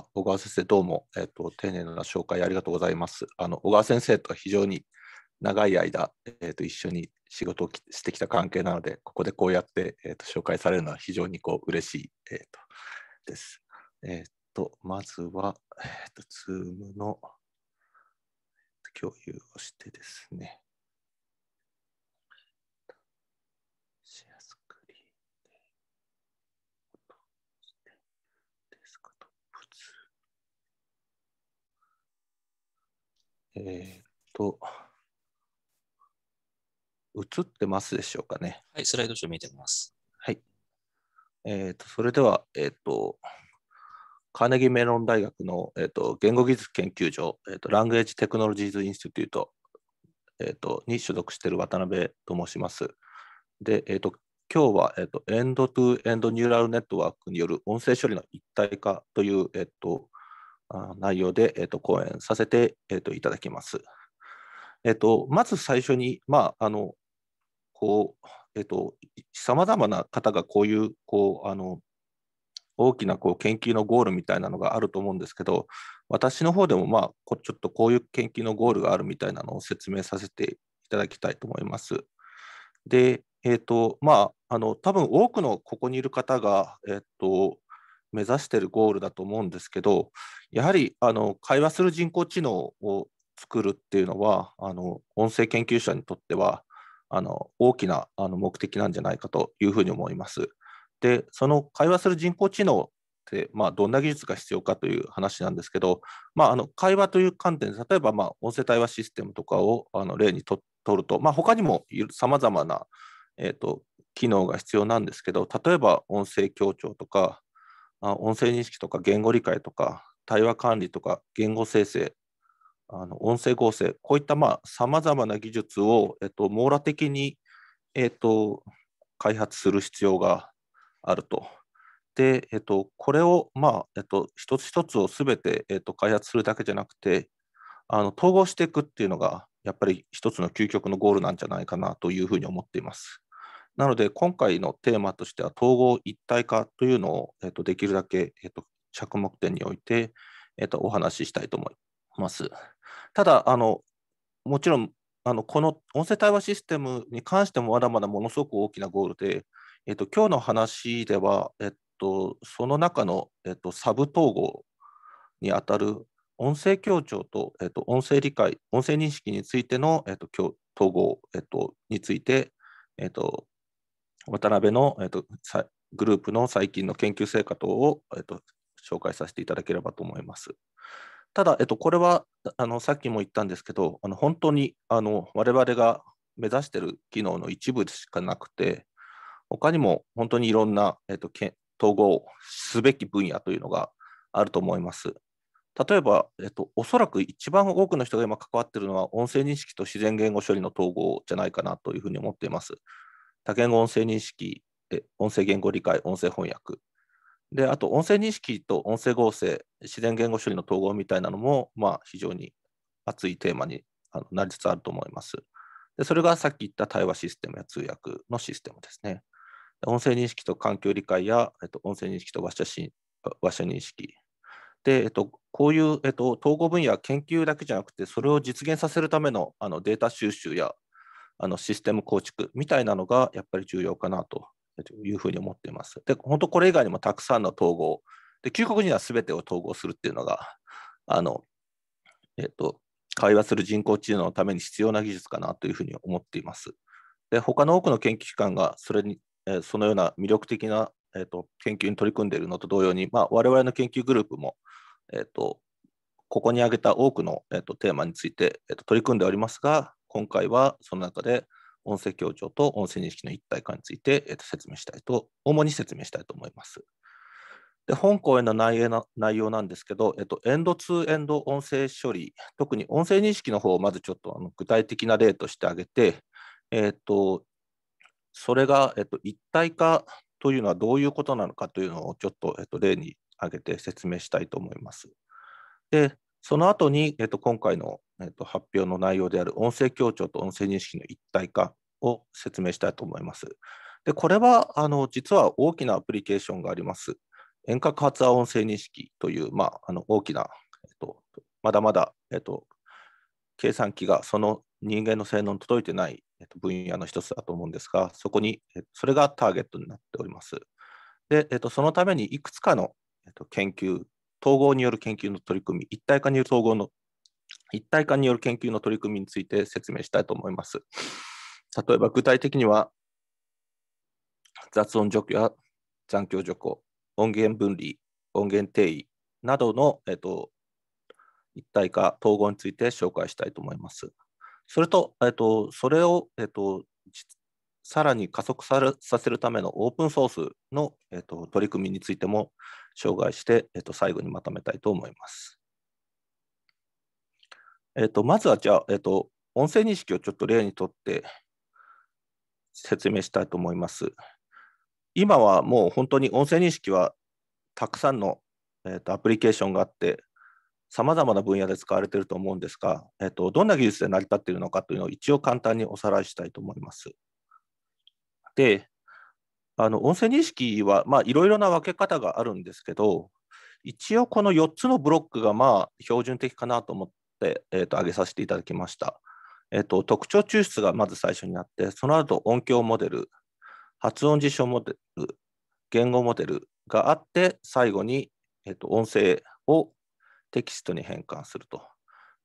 あ小川先生、どうも、えっと、丁寧な紹介ありがとうございます。あの小川先生とは非常に長い間、えっと、一緒に仕事をしてきた関係なので、ここでこうやって、えっと、紹介されるのは非常にこう嬉しい、えっと、です。えっとまずは、えー、と Zoom の共有をしてですね。えー、っと、映ってますでしょうかね。はい、スライド上見てます。はい。えー、っと、それでは、えー、っと、カーネギーメロン大学の、えー、っと言語技術研究所、えー、っと、ランゲージテクノロジーズインスティテュート、えー、っとに所属している渡辺と申します。で、えー、っと今日は、えー、っとエンドトゥエンドニューラルネットワークによる音声処理の一体化という、えー、っと内容で、えーと、講演させて、えーと、いただきます。えーと、まず最初に、まああのこうえー、と様々な方がこういうこうあの大きなこう研究のゴールみたいなのがあると思うんですけど私の方でもまあちょっとこういう研究のゴールがあるみたいなのを説明させていただきたいと思います。でえーとまあ、あの多分多くのここにいる方が、えーと目指してるゴールだと思うんですけどやはりあの会話する人工知能を作るっていうのはあの音声研究者にとってはあの大きなあの目的なんじゃないかというふうに思います。でその会話する人工知能って、まあ、どんな技術が必要かという話なんですけど、まあ、あの会話という観点で例えばまあ音声対話システムとかをあの例にとると、まあ、他にもさまざまな、えーと、と機能が必要なんですけど例えば音声協調とかあ音声認識とか言語理解とか対話管理とか言語生成あの音声合成こういったさまざ、あ、まな技術を、えっと、網羅的に、えっと、開発する必要があると。で、えっと、これを、まあえっと、一つ一つをすべて、えっと、開発するだけじゃなくてあの統合していくっていうのがやっぱり一つの究極のゴールなんじゃないかなというふうに思っています。なので、今回のテーマとしては、統合一体化というのを、えー、とできるだけ、えー、と着目点において、えー、とお話ししたいと思います。ただ、あのもちろんあの、この音声対話システムに関しても、まだまだものすごく大きなゴールで、えー、と今日の話では、えー、とその中の、えー、とサブ統合にあたる音声協調と,、えー、と音声理解、音声認識についての、えー、と統合、えー、とについて、えー、と渡辺の、えーと、グループの最近の研究成果等を、えーと、紹介させていただければと思います。ただ、えっと、これはあのさっきも言ったんですけど、あの本当にあの我々が目指している機能の一部でしかなくて、他にも本当にいろんな、えっと、統合すべき分野というのがあると思います。例えば、えっと、おそらく一番多くの人が今関わっているのは、音声認識と自然言語処理の統合じゃないかなというふうに思っています。多言語音声認識、音声言語理解、音声翻訳。で、あと音声認識と音声合成、自然言語処理の統合みたいなのも、まあ、非常に熱いテーマになりつつあると思います。でそれがさっき言った対話システムや通訳のシステムですね。音声認識と環境理解や、えっと、音声認識と話者し話者認識。で、えっと、こういう、えっと、統合分野研究だけじゃなくて、それを実現させるためのあのデータ収集やあのシステム構築みたいなのがやっぱり重要かなというふうに思っています。で、本当これ以外にもたくさんの統合、で究極には全てを統合するっていうのが、あのえっと、会話する人工知能のために必要な技術かなというふうに思っています。で、他の多くの研究機関がそれに、えそのような魅力的な、えー、と研究に取り組んでいるのと同様に、まあ、我々の研究グループも、えー、とここに挙げた多くの、えー、とテーマについて、えー、と取り組んでおりますが、今回はその中で音声強調と音声認識の一体化について、えー、と説明したいと、主に説明したいと思います。で本講演の内容な内容なんですけど、えっと、エンドツーエンド音声処理、特に音声認識の方をまずちょっとあの具体的な例として挙げて、えっと、それが、えっと、一体化というのはどういうことなのかというのをちょっと、えっと、例に挙げて説明したいと思います。でその後に、えっと、今回のえーと、発表の内容である音声強調と音声認識の一体化を説明したいと思います。でこれはあの実は大きなアプリケーションがあります。遠隔発話音声認識という、まあ、あの大きな、えっと、まだまだ、えっと、計算機がその人間の性能に届いてない、えっと、分野の一つだと思うんですが、そこに、えっと、それがターゲットになっております。で、えっと、そのためにいくつかの、えっと、研究、統合による研究の取り組み、一体化による統合の一体化による研究の取り組みについて説明したいと思います。例えば具体的には雑音除去や残響除去、音源分離、音源定位などの、えっと、一体化、統合について紹介したいと思います。それと、えっと、それを、えっと、さらに加速させるためのオープンソースの、えっと、取り組みについても紹介して、えっと、最後にまとめたいと思います。えっ、ー、と、まずはじゃあ、えっ、ー、と、音声認識をちょっと例にとって説明したいと思います。今はもう本当に音声認識はたくさんの、えーと、アプリケーションがあって、さまざまな分野で使われていると思うんですが、えーと、どんな技術で成り立っているのかというのを一応簡単におさらいしたいと思います。で、あの音声認識はいろいろな分け方があるんですけど、一応この4つのブロックがまあ標準的かなと思っで、えーと、挙げさせていただきました。えーと、特徴抽出がまず最初にあって、その後音響モデル、発音辞書モデル、言語モデルがあって、最後に、えーと、と音声をテキストに変換すると。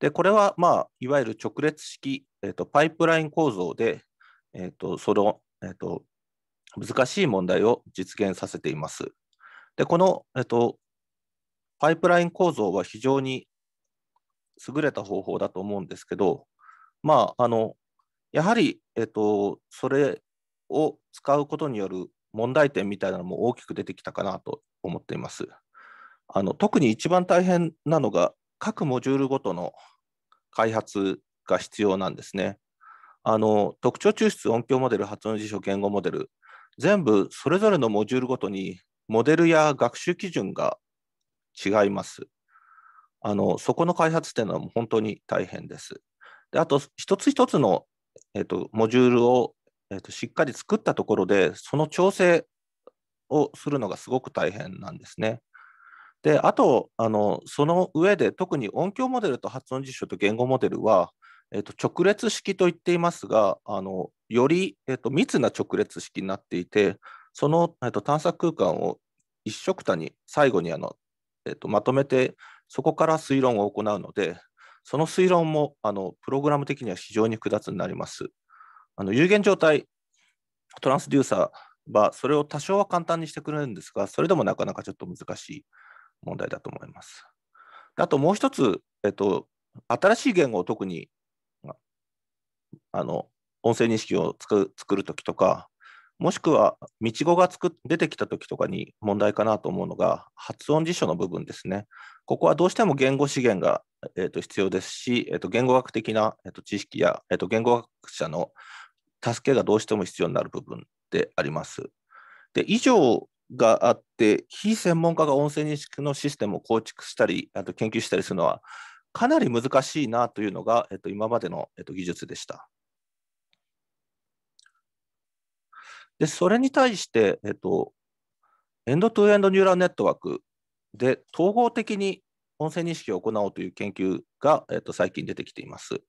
で、これは、まあ、いわゆる直列式、えー、とパイプライン構造で、えー、とその、えー、と難しい問題を実現させています。で、この、えー、とパイプライン構造は非常に優れた方法だと思うんですけど、まあ、あのやはり、えっと、それを使うことによる問題点みたいなのも大きく出てきたかなと思っています。あの特に一番大変なのが各モジュールごとの開発が必要なんですね。あの特徴抽出音響モデル発音辞書言語モデル全部それぞれのモジュールごとにモデルや学習基準が違います。あのそこの開発っていうのは本当に大変です。であと一つ一つの、えーと、モジュールを、えーと、しっかり作ったところでその調整をするのがすごく大変なんですね。であとあのその上で特に音響モデルと発音実証と言語モデルは、えーと、直列式と言っていますがあのより、えー、と密な直列式になっていてその、えー、と探索空間を一緒くたに最後にあの、えー、とまとめてそこから推論を行うので、その推論もあのプログラム的には非常に複雑になります。あの有限状態トランスデューサーはそれを多少は簡単にしてくれるんですが、それでもなかなかちょっと難しい問題だと思います。あともう一つ、えっと、新しい言語を特にあの音声認識を作るときとか、もしくは、道語が出てきた時とかに問題かなと思うのが、発音辞書の部分ですね。ここはどうしても言語資源が、えー、と必要ですし、えー、と言語学的な、えー、と知識や、えー、と言語学者の助けがどうしても必要になる部分であります。で以上があって、非専門家が音声認識のシステムを構築したり、あと研究したりするのは、かなり難しいなというのが、えっと、今までの、えっと、技術でした。で、それに対して、えっと、エンドトゥエンドニューラルネットワークで統合的に音声認識を行おうという研究が、えっと、最近出てきています。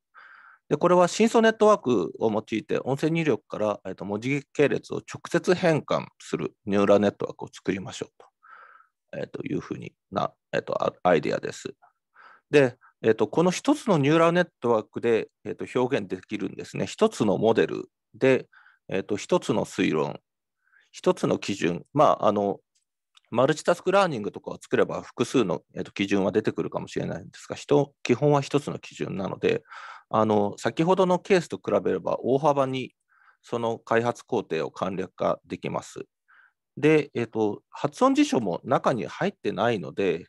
でこれは深層ネットワークを用いて音声入力から、えっと、文字系列を直接変換するニューラルネットワークを作りましょうと,、えっというふうな、えっと、アイデアです。で、えっと、この1つのニューラルネットワークで、えっと、表現できるんですね。1つのモデルで、えーと、一つの推論、一つの基準、まああの、マルチタスクラーニングとかを作れば複数の、えーと、基準は出てくるかもしれないんですが、基本は一つの基準なのであの、先ほどのケースと比べれば大幅にその開発工程を簡略化できます。で、えーと、と発音辞書も中に入ってないので、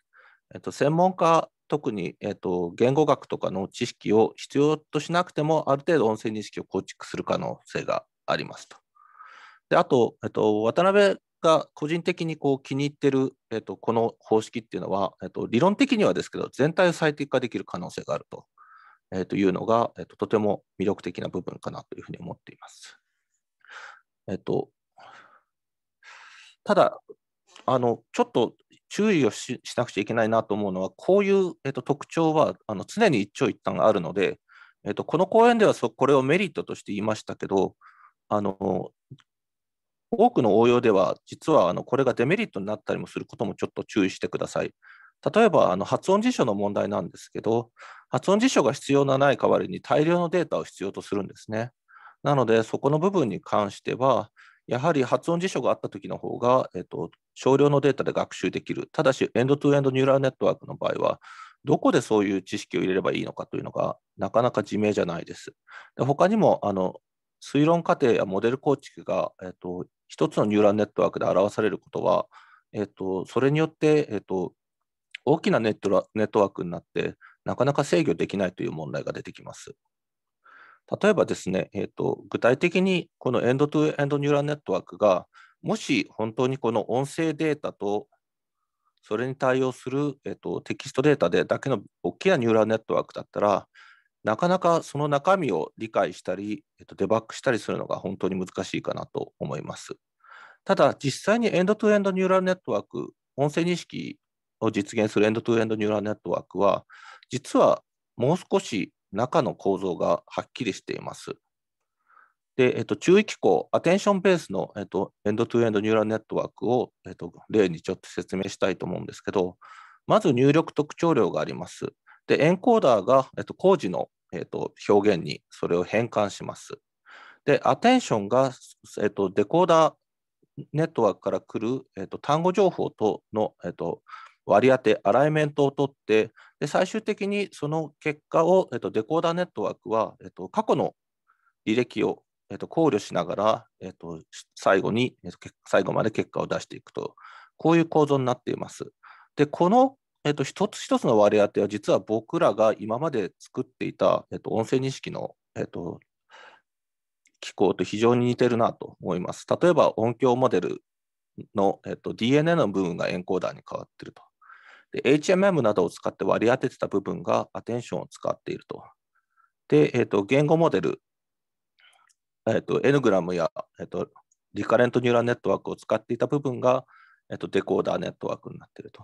えー、と専門家特に、えー、と言語学とかの知識を必要としなくてもある程度音声認識を構築する可能性がありますと。であと、えっと、渡辺が個人的にこう気に入ってる、えっと、この方式っていうのは、えっと、理論的にはですけど、全体を最適化できる可能性があると,、えっと、いうのが、えっと、とても魅力的な部分かなというふうに思っています。えっと、ただあの、ちょっと注意をしなくちゃいけないなと思うのは、こういう、えっと、特徴はあの常に一長一短があるので、えっと、この講演ではそこれをメリットとして言いましたけど、あの多くの応用では、実はあのこれがデメリットになったりもすることもちょっと注意してください。例えばあの発音辞書の問題なんですけど、発音辞書が必要のない代わりに大量のデータを必要とするんですね。なので、そこの部分に関しては、やはり発音辞書があった時の方が、えっと、少量のデータで学習できる。ただし、エンドトゥエンドニューラルネットワークの場合は、どこでそういう知識を入れればいいのかというのが、なかなか自明じゃないです。で他にもあの推論過程やモデル構築が、えーと、一つのニューラルネットワークで表されることは、えーと、それによって、えーと、大きなネットネットワークになってなかなか制御できないという問題が出てきます。例えばですね、えー、と具体的にこのエンドトゥエンドニューラルネットワークがもし本当にこの音声データとそれに対応する、えー、とテキストデータでだけの大きなニューラルネットワークだったらなかなかその中身を理解したり、えっと、デバッグしたりするのが本当に難しいかなと思います。ただ、実際にエンドトゥエンドニューラルネットワーク、音声認識を実現するエンドトゥエンドニューラルネットワークは、実はもう少し中の構造がはっきりしています。で、えっと、注意機構、アテンションベースの、えっと、エンドトゥエンドニューラルネットワークを、えっと、例にちょっと説明したいと思うんですけど、まず入力特徴量があります。で、エンコーダーが、えっと、工事の、えっと、表現にそれを変換します。で、アテンションが、えっと、デコーダーネットワークから来る、えっと、単語情報との、えっと、割り当て、アライメントを取って、で最終的にその結果を、えっと、デコーダーネットワークは、えっと、過去の履歴を、えっと、考慮しながら、えっと、最後に、えっと、最後まで結果を出していくと、こういう構造になっています。で、このえっと、一つ一つの割り当ては、実は僕らが今まで作っていた、えっと、音声認識の、えっと、機構と非常に似てるなと思います。例えば音響モデルの、えっと、DNA の部分がエンコーダーに変わっていると。で、HMM などを使って割り当ててた部分がアテンションを使っていると。で、えっと、言語モデル、えっと、N グラムや、えっと、リカレントニューラルネットワークを使っていた部分が、えっと、デコーダーネットワークになっていると。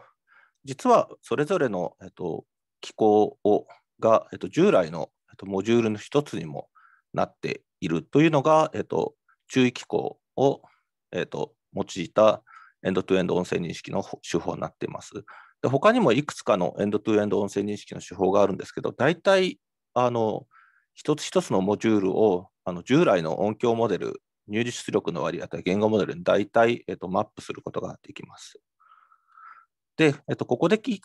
実はそれぞれの、えっと、機構をが、えっと、従来の、えっと、モジュールの一つにもなっているというのが、えっと、注意機構を、えっと、用いたエンドトゥエンド音声認識の手法になっています。で他にもいくつかのエンドトゥエンド音声認識の手法があるんですけど、大体あの一つ一つのモジュールをあの従来の音響モデル、入力出力の割り当て、言語モデルに大体、えっと、マップすることができます。で、えっと、ここでき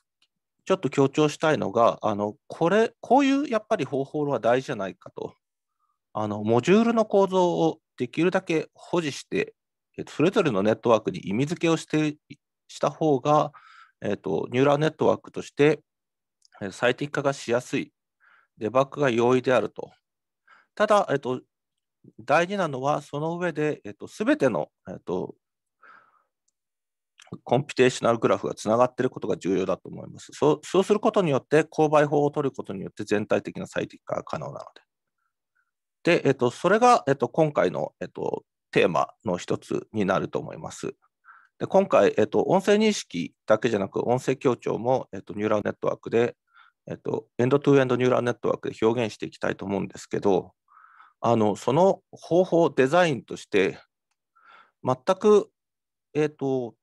ちょっと強調したいのが、あのこれこういうやっぱり方法は大事じゃないかと。あのモジュールの構造をできるだけ保持して、えそれぞれのネットワークに意味付けをしてした方が、えっと、ニューラルネットワークとして最適化がしやすい、デバッグが容易であると。ただ、えっと、大事なのは、その上で、えっと、全ての、えっと、コンピテーショナルグラフがつながっていることが重要だと思います。そうそうすることによって、勾配法を取ることによって全体的な最適化が可能なので。で、えっと、それが、えっと、今回の、えっと、テーマの一つになると思います。で今回、えっと、音声認識だけじゃなく、音声強調も、えっと、ニューラルネットワークで、えっと、エンドトゥエンドニューラルネットワークで表現していきたいと思うんですけど、あのその方法、デザインとして、全く、えっと、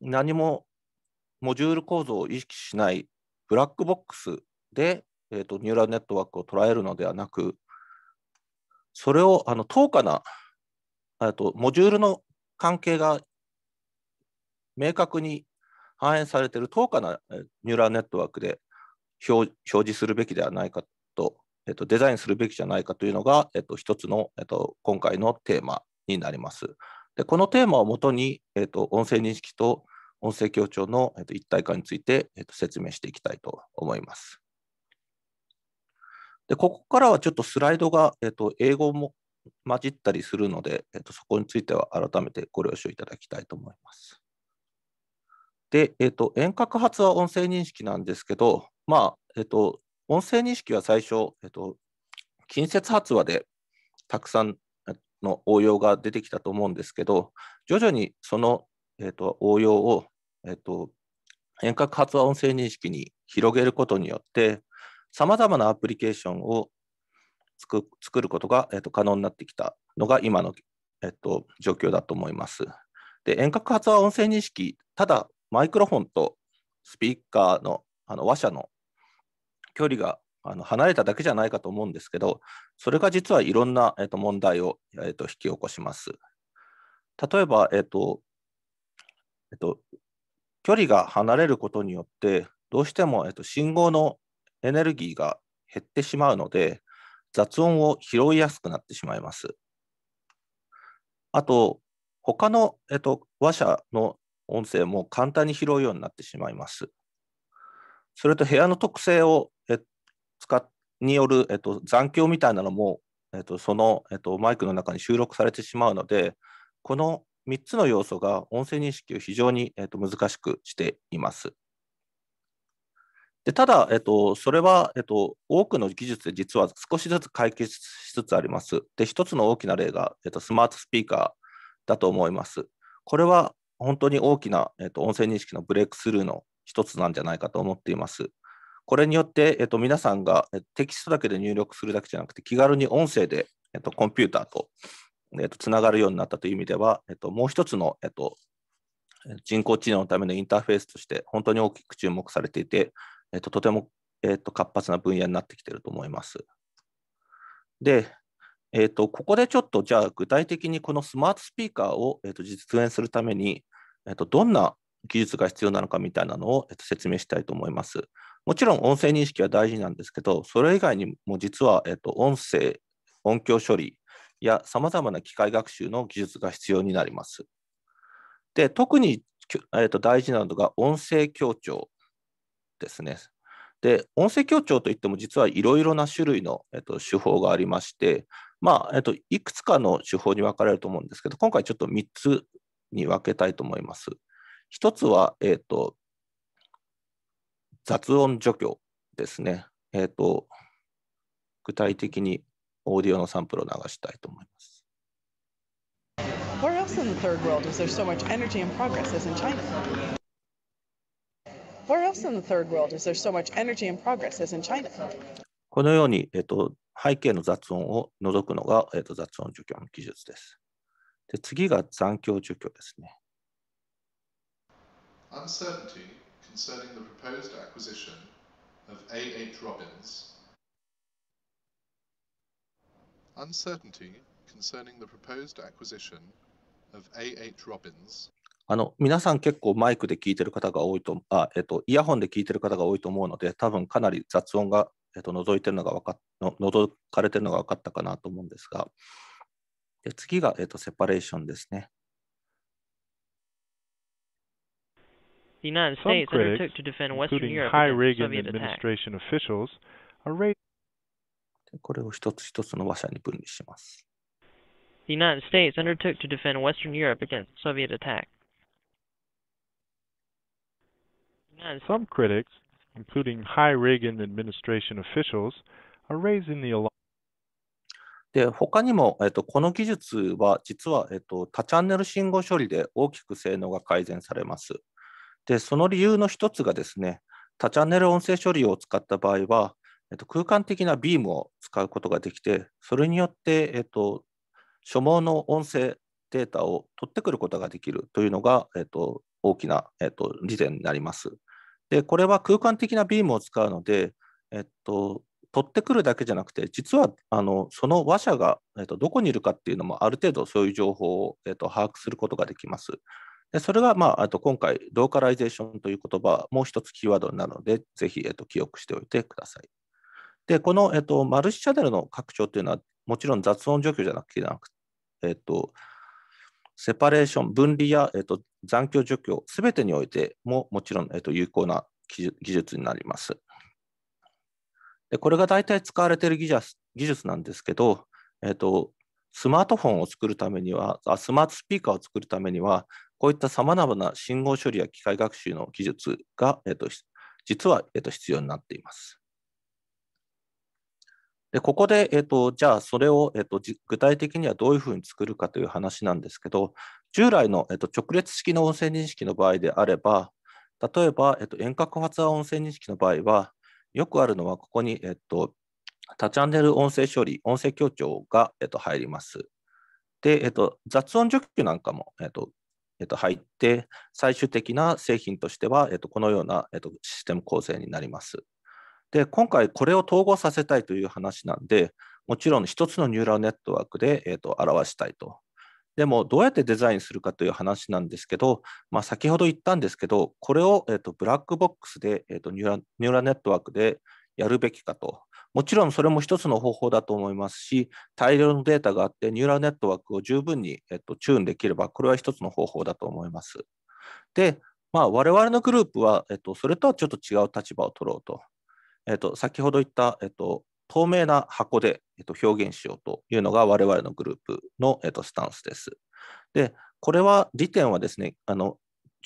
何もモジュール構造を意識しないブラックボックスで、えーと、ニューラルネットワークを捉えるのではなく、それをあの等価なあとモジュールの関係が明確に反映されている等価なニューラルネットワークで表示するべきではないかと,、えー、と、デザインするべきじゃないかというのが、えー、と一つの、えー、と今回のテーマになります。でこのテーマをもとに、えーと、音声認識と音声強調の、えーと、一体化について、えーと、と説明していきたいと思います。でここからはちょっとスライドが、えー、と英語も混じったりするので、えー、とそこについては改めてご了承いただきたいと思います。で、えー、と遠隔発は音声認識なんですけど、まあえー、と音声認識は最初、えー、と近接発話でたくさんの応用が出てきたと思うんですけど、徐々にその、えーと、応用を、えーと、遠隔発話音声認識に広げることによって、さまざまなアプリケーションを作作ることが、えーと、と可能になってきたのが今の、えー、と状況だと思います。で遠隔発話音声認識、ただマイクロフォンとスピーカーのあの話者の距離があの離れただけじゃないかと思うんですけど、それが実はいろんな、えー、と問題を、えー、と引き起こします。例えば、えっ、ー、と、えっ、ー、と、距離が離れることによって、どうしても、えっと、信号のエネルギーが減ってしまうので、雑音を拾いやすくなってしまいます。あと、他の、えっと、話者の音声も簡単に拾うようになってしまいます。それと部屋の特性を使による、えっと、残響みたいなのも、えっと、その、えっと、マイクの中に収録されてしまうので、この3つの要素が音声認識を非常に、えっと、難しくしています。でただ、えっと、それは、えっと、多くの技術で実は少しずつ解決しつつあります。で、一つの大きな例が、えっと、スマートスピーカーだと思います。これは本当に大きな、えっと、音声認識のブレイクスルーの一つなんじゃないかと思っています。これによって、えっと、皆さんがテキストだけで入力するだけじゃなくて、気軽に音声で、えっと、コンピューターと、えっと、つながるようになったという意味では、えっと、もう一つの、えっと、人工知能のためのインターフェースとして、本当に大きく注目されていて、えっと、とても、えっと、活発な分野になってきていると思います。で、えっと、ここでちょっと、じゃあ、具体的にこのスマートスピーカーを、えっと、実現するために、えっと、どんな技術が必要なのかみたいなのを、えっと、説明したいと思います。もちろん音声認識は大事なんですけど、それ以外にも実は、えっと、音声、音響処理やさまざまな機械学習の技術が必要になります。で、特に、えっと、大事なのが音声協調ですね。で、音声協調といっても実はいろいろな種類の、えっと、手法がありまして、まあえっと、いくつかの手法に分かれると思うんですけど、今回ちょっと3つに分けたいと思います。1つは、えっと、雑音除去ですね。えっ、ー、と、具体的にオーディオのサンプルを流したいと思います。Where else in the third world is there so much energy and progress as in China? Where else in the third world is there so much energy and progress as in China? このように、えっ、と、背景の雑音を除くのが、えっ、ー、と、雑音除去の技術です。で次が残響除去ですね。Uncertainty concerning the proposed acquisition of A.H. Robbins. Uncertainty concerning the proposed acquisition of A.H. Robbins. あの皆さん結構マイクで聞いてる方が多いとあ、えっと、イヤホンで聞いてる方が多いと思うので、多分かなり雑音が、えっと、覗いてるのが分かの覗かれてるのが分かったかなと思うんですが、で次が、えっと、セパレーションですね。The United Some States critics, undertook to defend Western Europe against Soviet attack. これを一つ一つの話者に分離します。The United States undertook to defend Western Europe against Soviet attack. Some critics, including high Reagan administration officials, are raising the alarm. で他にも、えっと、この技術は実は、えっと、多チャンネル信号処理で大きく性能が改善されます。で、その理由の一つがですね、多チャンネル音声処理を使った場合は、えっと、空間的なビームを使うことができて、それによって、えっと、所望の音声データを取ってくることができるというのが、えっと、大きな、えっと、利点になります。で、これは空間的なビームを使うので、えっと、取ってくるだけじゃなくて、実はあのその話者が、えっと、どこにいるかっていうのも、ある程度そういう情報を、えっと、把握することができます。でそれが、まあ、あと今回、ローカライゼーションという言葉もう一つキーワードなので、ぜひ、えっと、記憶しておいてください。で、この、えっと、マルチチャンネルの拡張というのは、もちろん雑音除去じゃなくて、えっと、セパレーション、分離や、えっと、残響除去、すべてにおいても、もちろん、えっと、有効な技術になります。でこれが大体使われている技術技術なんですけど、えっと、スマートフォンを作るためには、スマートスピーカーを作るためには、こういったさまざまな信号処理や機械学習の技術が、えっと、実は、えっと、必要になっています。でここで、えっと、じゃあそれを、えっと、具体的にはどういうふうに作るかという話なんですけど、従来の、えっと、直列式の音声認識の場合であれば、例えば、えっと、遠隔発話音声認識の場合は、よくあるのはここに、えっと、多チャンネル音声処理、音声強調が、えっと、入ります。で、えっと、雑音除去なんかも、えっと、えっと、入って、最終的な製品としては、えっと、このような、えっと、システム構成になります。で、今回これを統合させたいという話なんで、もちろん一つのニューラルネットワークで、えっと、表したいと。でも、どうやってデザインするかという話なんですけど、まあ、先ほど言ったんですけど、これを、えっと、ブラックボックスで、えっと、ニューラールネットワークでやるべきかともちろんそれも一つの方法だと思いますし、大量のデータがあって、ニューラルネットワークを十分に、えっと、チューンできれば、これは一つの方法だと思います。で、まあ、我々のグループは、えっと、それとはちょっと違う立場を取ろうと。えっと、先ほど言った、えっと、透明な箱で、えっと、表現しようというのが我々のグループの、えっと、スタンスです。で、これは時点はですね、あの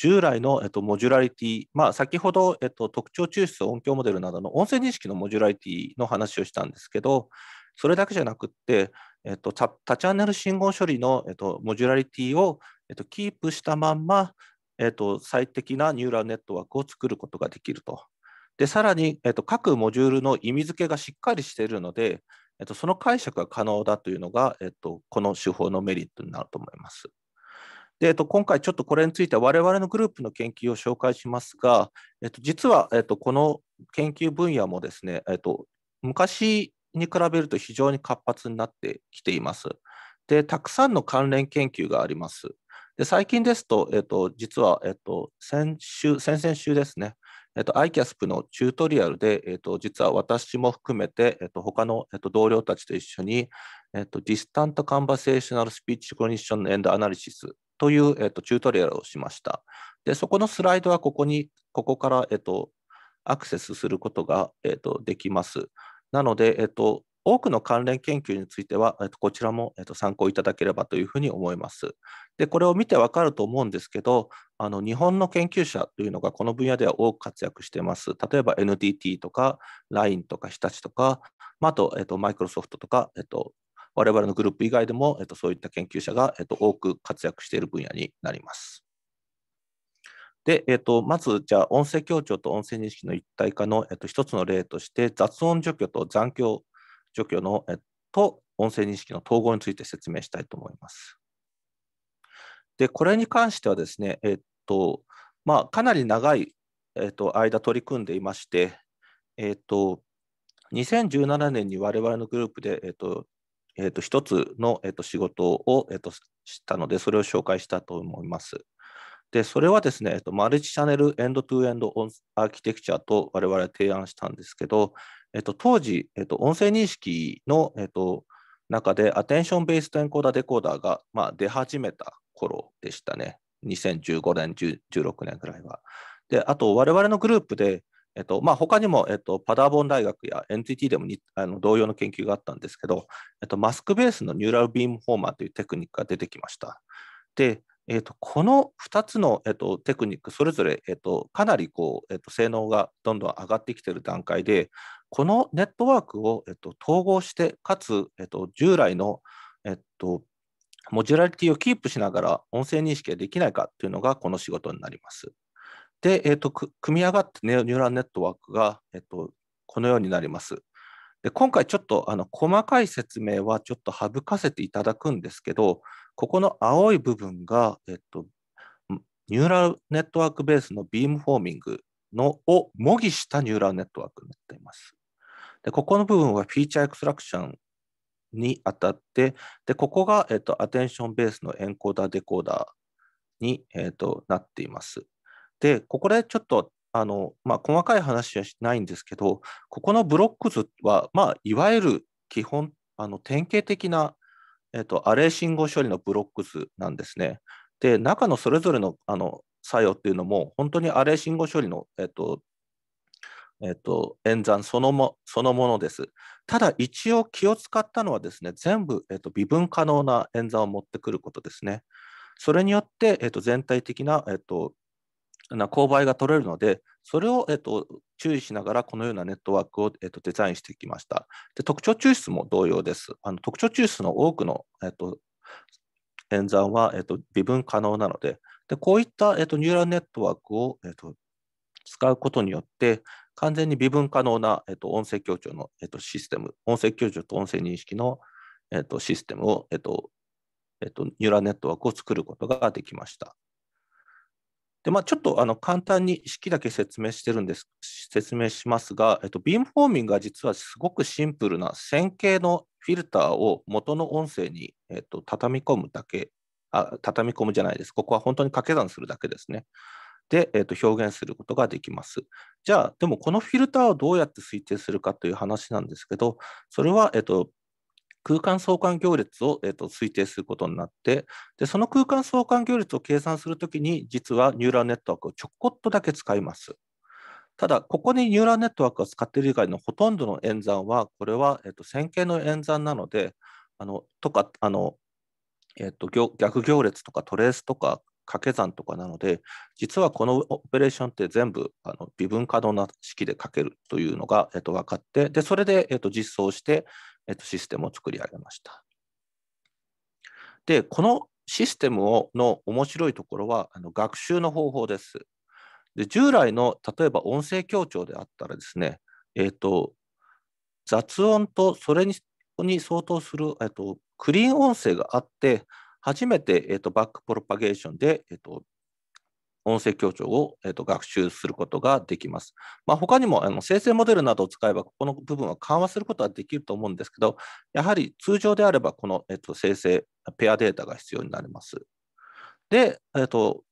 従来の、えっと、モジュラリティ、まあ、先ほど、えっと、特徴抽出音響モデルなどの音声認識のモジュラリティの話をしたんですけど、それだけじゃなくって、えっと、タチャンネル信号処理の、えっと、モジュラリティを、えっと、キープしたまんま、えっと、最適なニューラルネットワークを作ることができると。で、さらに、えっと、各モジュールの意味付けがしっかりしているので、えっと、その解釈が可能だというのが、えっと、この手法のメリットになると思います。で、えっと、今回ちょっとこれについては我々のグループの研究を紹介しますが、えっと、実は、えっと、この研究分野もですね、えっと、昔に比べると非常に活発になってきています。で、たくさんの関連研究があります。で最近ですと、えっと、実は、えっと、先週、先々週ですね、えっと、ICASP のチュートリアルで、えっと、実は私も含めて、えっと、他の、えっと、同僚たちと一緒に、えっと、ディスタント・カンバセーショナル・スピーチ・コニション・エンド・アナリシスという、えっと、チュートリアルをしました。で、そこのスライドはここに、ここから、えっと、アクセスすることが、えっと、できます。なので、えっと、多くの関連研究については、えっと、こちらも、えっと、参考いただければというふうに思います。で、これを見てわかると思うんですけど、あの日本の研究者というのがこの分野では多く活躍しています。例えば NTT とか LINE とか日立とか、まあ、あと、えっと、マイクロソフトとか、えっと、我々のグループ以外でも、えっと、そういった研究者が、えっと、多く活躍している分野になります。で、えっと、まず、じゃあ、音声協調と音声認識の一体化の、えっと、一つの例として、雑音除去と残響除去の、えっと、音声認識の統合について説明したいと思います。で、これに関してはですね、えっと、まあ、かなり長い、えっと、間取り組んでいまして、えっと、2017年に我々のグループで、えっと、えーと、一つの、えーと、仕事を、えーと、したので、それを紹介したと思います。で、それはですね、えー、とマルチチャネルエンドトゥエンドアーキテクチャと我々提案したんですけど、えー、と当時、えーと、音声認識の、えー、と中で、アテンションベースとエンコーダーデコーダーが、まあ、出始めた頃でしたね。2015年、16年ぐらいは。で、あと、我々のグループで、えっとまあ、他にも、えっと、パダーボン大学や NTT でもにあの同様の研究があったんですけど、えっと、マスクベースのニューラルビームフォーマーというテクニックが出てきました。で、えっと、この2つの、えっと、テクニック、それぞれ、えっと、かなりこう、えっと、性能がどんどん上がってきている段階で、このネットワークを、えっと、統合して、かつ、えっと、従来の、えっと、モジュラリティをキープしながら音声認識ができないかというのがこの仕事になります。で、えーと、組み上がってニューラルネットワークが、えーと、このようになります。で今回ちょっとあの細かい説明はちょっと省かせていただくんですけど、ここの青い部分が、えっ、と、ニューラルネットワークベースのビームフォーミングのを模擬したニューラルネットワークになっています。でここの部分はフィーチャーエクストラクションに当たって、でここが、えっ、と、アテンションベースのエンコーダーデコーダーに、えっとなっています。で、ここでちょっとあの、まあ、細かい話はしないんですけど、ここのブロック図は、まあ、いわゆる基本、あの典型的な、えっと、アレイ信号処理のブロック図なんですね。で、中のそれぞれのあの作用っていうのも、本当にアレイ信号処理の、えっと、えっと、演算そのもそのものです。ただ、一応気を使ったのはですね、全部、えっと、微分可能な演算を持ってくることですね。それによって、えっと、全体的な、えっと、な勾配が取れるので、それを、えっと、注意しながら、このようなネットワークを、えっと、デザインしてきました。で特徴抽出も同様です。あの特徴抽出の多くの、えっと、演算は、えっと、微分可能なので、でこういった、えっと、ニューラルネットワークを、えっと、使うことによって、完全に微分可能な、えっと、音声強調の、えっと、システム、音声強調と音声認識の、えっと、システムを、えっとえっと、ニューラルネットワークを作ることができました。で、まあ、ちょっとあの簡単に式だけ説明してるんです、説明しますが、えっと、ビームフォーミングは実はすごくシンプルな線形のフィルターを元の音声に、えっと、畳み込むだけあ、畳み込むじゃないです。ここは本当に掛け算するだけですね。で、えっと、表現することができます。じゃあ、でもこのフィルターをどうやって推定するかという話なんですけど、それは、えっと、空間相関行列を、えーと、推定することになってで、その空間相関行列を計算するときに、実はニューラルネットワークをちょこっとだけ使います。ただ、ここにニューラルネットワークを使っている以外のほとんどの演算は、これは、えーと、線形の演算なので、あのとかあの、えーと、逆行列とかトレースとか掛け算とかなので、実はこのオペレーションって全部あの微分可能な式で書けるというのが、えと、分かって、でそれで、えと、実装して、えっと、システムを作り上げました。で、このシステムをの面白いところはあの学習の方法です。で従来の例えば音声協調であったらですね、えーと、雑音とそれにに相当する、えーと、クリーン音声があって初めて、えーと、とバックプロパゲーションで、えー、と音声強調を、えーと、学習することができます。まあ、他にもあの生成モデルなどを使えば、ここの部分は緩和することはできると思うんですけど、やはり通常であれば、この、えーと、生成ペアデータが必要になります。で、えーと、と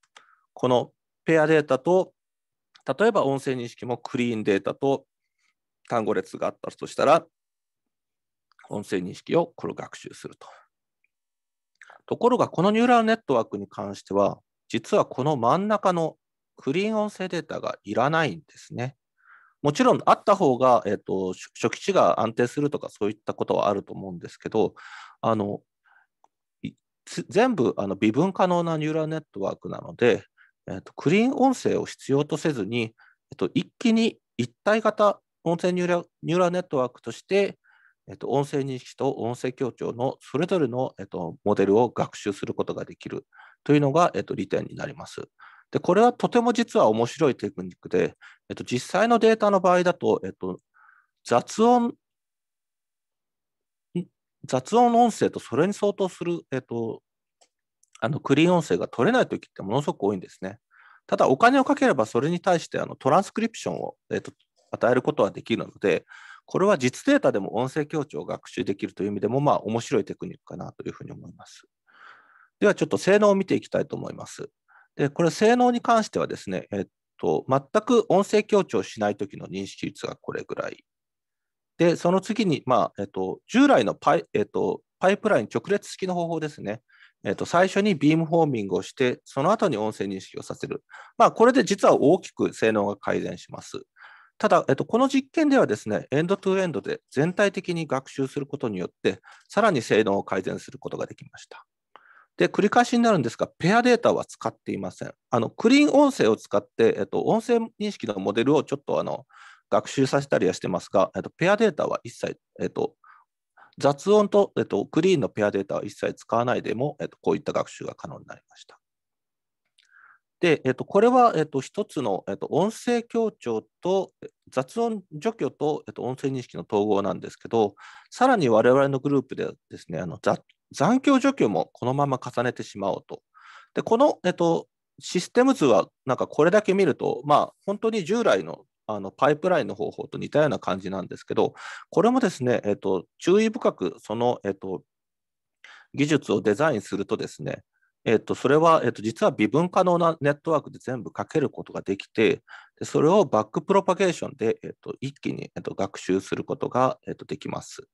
このペアデータと、例えば音声認識もクリーンデータと単語列があったとしたら、音声認識をこれ学習すると。ところが、このニューラルネットワークに関しては、実はこの真ん中のクリーン音声データがいらないんですね。もちろんあった方が、えーと、初期値が安定するとかそういったことはあると思うんですけど、あの全部あの微分可能なニューラルネットワークなので、えーと、クリーン音声を必要とせずに、えーと、一気に一体型音声ニューラニューラルネットワークとして、えー、と音声認識と音声強調のそれぞれの、えー、とモデルを学習することができる。というのが、えっと、利点になります。で、これはとても実は面白いテクニックで、えっと、実際のデータの場合だと、えっと、雑音、雑音音声とそれに相当する、えっと、あのクリーン音声が取れないときってものすごく多いんですね。ただ、お金をかければそれに対してあのトランスクリプションを、えっと、与えることはできるので、これは実データでも音声強調を学習できるという意味でも、まあ、面白いテクニックかなというふうに思います。ではちょっと性能を見ていきたいと思います。でこれ性能に関してはですね、えっと、全く音声強調しないときの認識率がこれぐらい。で、その次に、まあえっと、従来のパイ,、えっと、パイプライン直列式の方法ですね。えっと、最初にビームフォーミングをして、その後に音声認識をさせる。まあ、これで実は大きく性能が改善します。ただ、えっと、この実験ではですね、エンドトゥエンドで全体的に学習することによって、さらに性能を改善することができました。で、繰り返しになるんですが、ペアデータは使っていません。あのクリーン音声を使って、えっと、音声認識のモデルをちょっとあの学習させたりはしてますが、えっと、ペアデータは一切、えっと、雑音と、えっと、クリーンのペアデータは一切使わないでも、えっと、こういった学習が可能になりました。で、えっと、これは、えっと、一つの、えっと、音声強調と雑音除去と、えっと、音声認識の統合なんですけど、さらに我々のグループでですね、あの雑残響除去もこのまま重ねてしまおうと。で、この、えっと、システム図は、なんかこれだけ見ると、まあ、本当に従来のあのパイプラインの方法と似たような感じなんですけど、これもですね、えっと、注意深く、その、えっと、技術をデザインするとですね、えっと、それは、えっと、実は微分可能なネットワークで全部かけることができて、でそれをバックプロパゲーションで、えっと、一気に、えっと、学習することが、えっと、できます。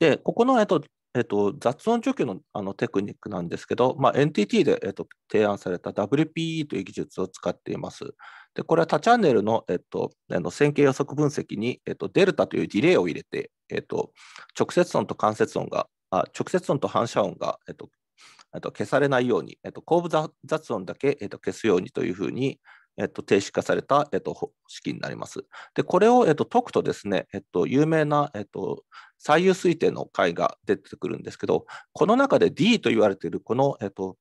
で、ここの、えっと、えっと、雑音除去のあのテクニックなんですけど、まあ、NTT で、えっと、提案された WPE という技術を使っています。でこれは他チャンネルの,、えっと、あの線形予測分析に、えっと、デルタというディレイを入れて、えっと、直接音と間接音があ直接音と反射音が、えっと、えっと、消されないように、えっと、後部雑音だけ、えっと、消すようにというふうに、えっと、定式化された、えっと、式になります。で、これを、えっと、解くとですね、えっと、有名な、えっと、最優推定の解が出てくるんですけど、この中で D と言われているこの、えっと、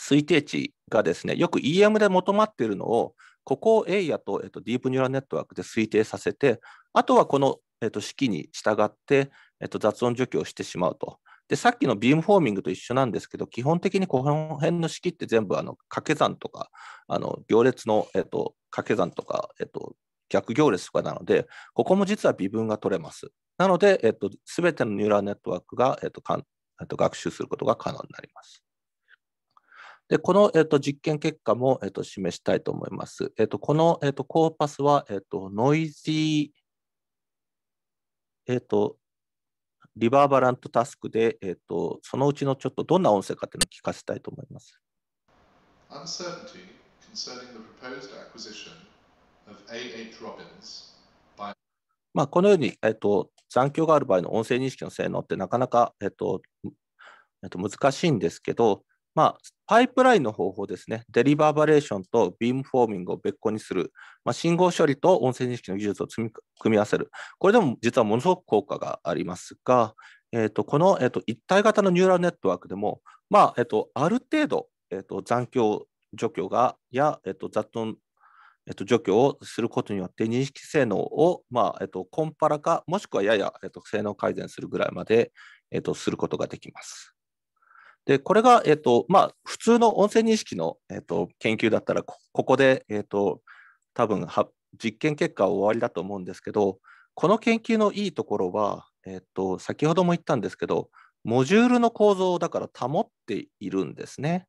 推定値がですね、よく EM で求まっているのを、ここを A やと、えっと、ディープニューラルネットワークで推定させて、あとはこの、えっと、式に従って、えっと、雑音除去をしてしまうと。で、さっきのビームフォーミングと一緒なんですけど、基本的にこの辺の式って全部あの掛け算とか、あの行列の、えっと、掛け算とか、えっと、逆行列とかなので、ここも実は微分が取れます。なので、えっと、すべてのニューラルネットワークが、えっと、かんえっと、学習することが可能になります。で、この、えっと、実験結果も、えっと、示したいと思います。えっと、この、えっと、コーパスは、えっと、ノイジー、えっと、リバーバラントタスクで、えーと、そのうちのちょっとどんな音声かというのを聞かせたいと思います。Uncertainty concerning the proposed acquisition of A.H. Robbins by まあこのように、えーと、残響がある場合の音声認識の性能ってなかなか、えーとえー、と難しいんですけど、まあ、パイプラインの方法ですね、デリバーバレーションとビームフォーミングを別個にする、まあ、信号処理と音声認識の技術を組み合わせる、これでも実はものすごく効果がありますが、えー、とこの、えー、と一体型のニューラルネットワークでも、まあえー、とある程度、えー、と残響除去がや、えー、と雑音えっと、除去をすることによって認識性能を、まあえっと、コンパラかもしくはやや、えっと、性能改善するぐらいまで、えっと、することができます。で、これが、えっ、と、まあ、普通の音声認識の、えっ、と、研究だったらこ、ここで、えっ、と、多分は実験結果は終わりだと思うんですけど、この研究のいいところは、えっと、先ほども言ったんですけど、モジュールの構造をだから保っているんですね。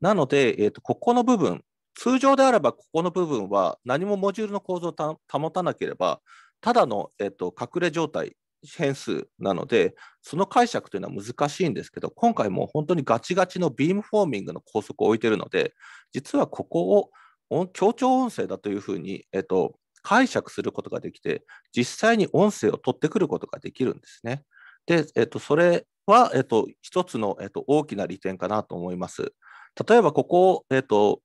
なので、えっと、ここの部分、通常であればここの部分は何もモジュールの構造を保たなければ、ただの、えっと、隠れ状態変数なので、その解釈というのは難しいんですけど、今回も本当にガチガチのビームフォーミングの法則を置いているので、実はここを協調音声だというふうに、えっと、解釈することができて、実際に音声を取ってくることができるんですね。で、えっと、それは、えっと、一つの、えっと、大きな利点かなと思います。例えばここを、えっと、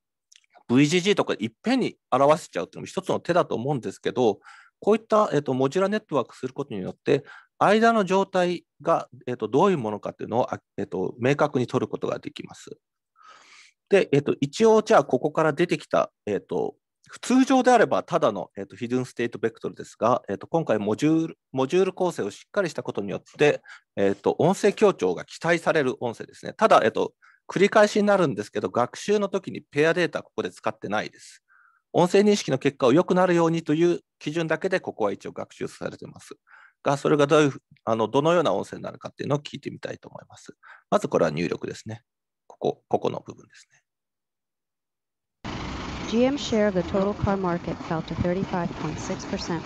VGG とかいっぺんに表せちゃうというのも一つの手だと思うんですけど、こういった、えーと、モジュラネットワークすることによって、間の状態が、えーと、どういうものかというのを、えーと、明確に取ることができます。で、えー、と一応、じゃあ、ここから出てきた、えー、と通常であればただの、えーと、ヒドゥンステートベクトルですが、えーと、今回モジュールモジュール構成をしっかりしたことによって、えーと、と音声強調が期待される音声ですね。ただ、えー、と繰り返しになるんですけど、学習の時にペアデータここで使ってないです。音声認識の結果を良くなるようにという基準だけで、ここは一応学習されています。が、それがどういうあのどのような音声になるかっていうのを聞いてみたいと思います。まずこれは入力ですね。ここ、ここの部分ですね。GM share of the total car market fell to 35.6% from 39.2%.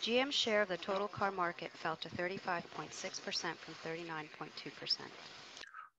GM share of the total car market fell to 35.6% from 39.2%.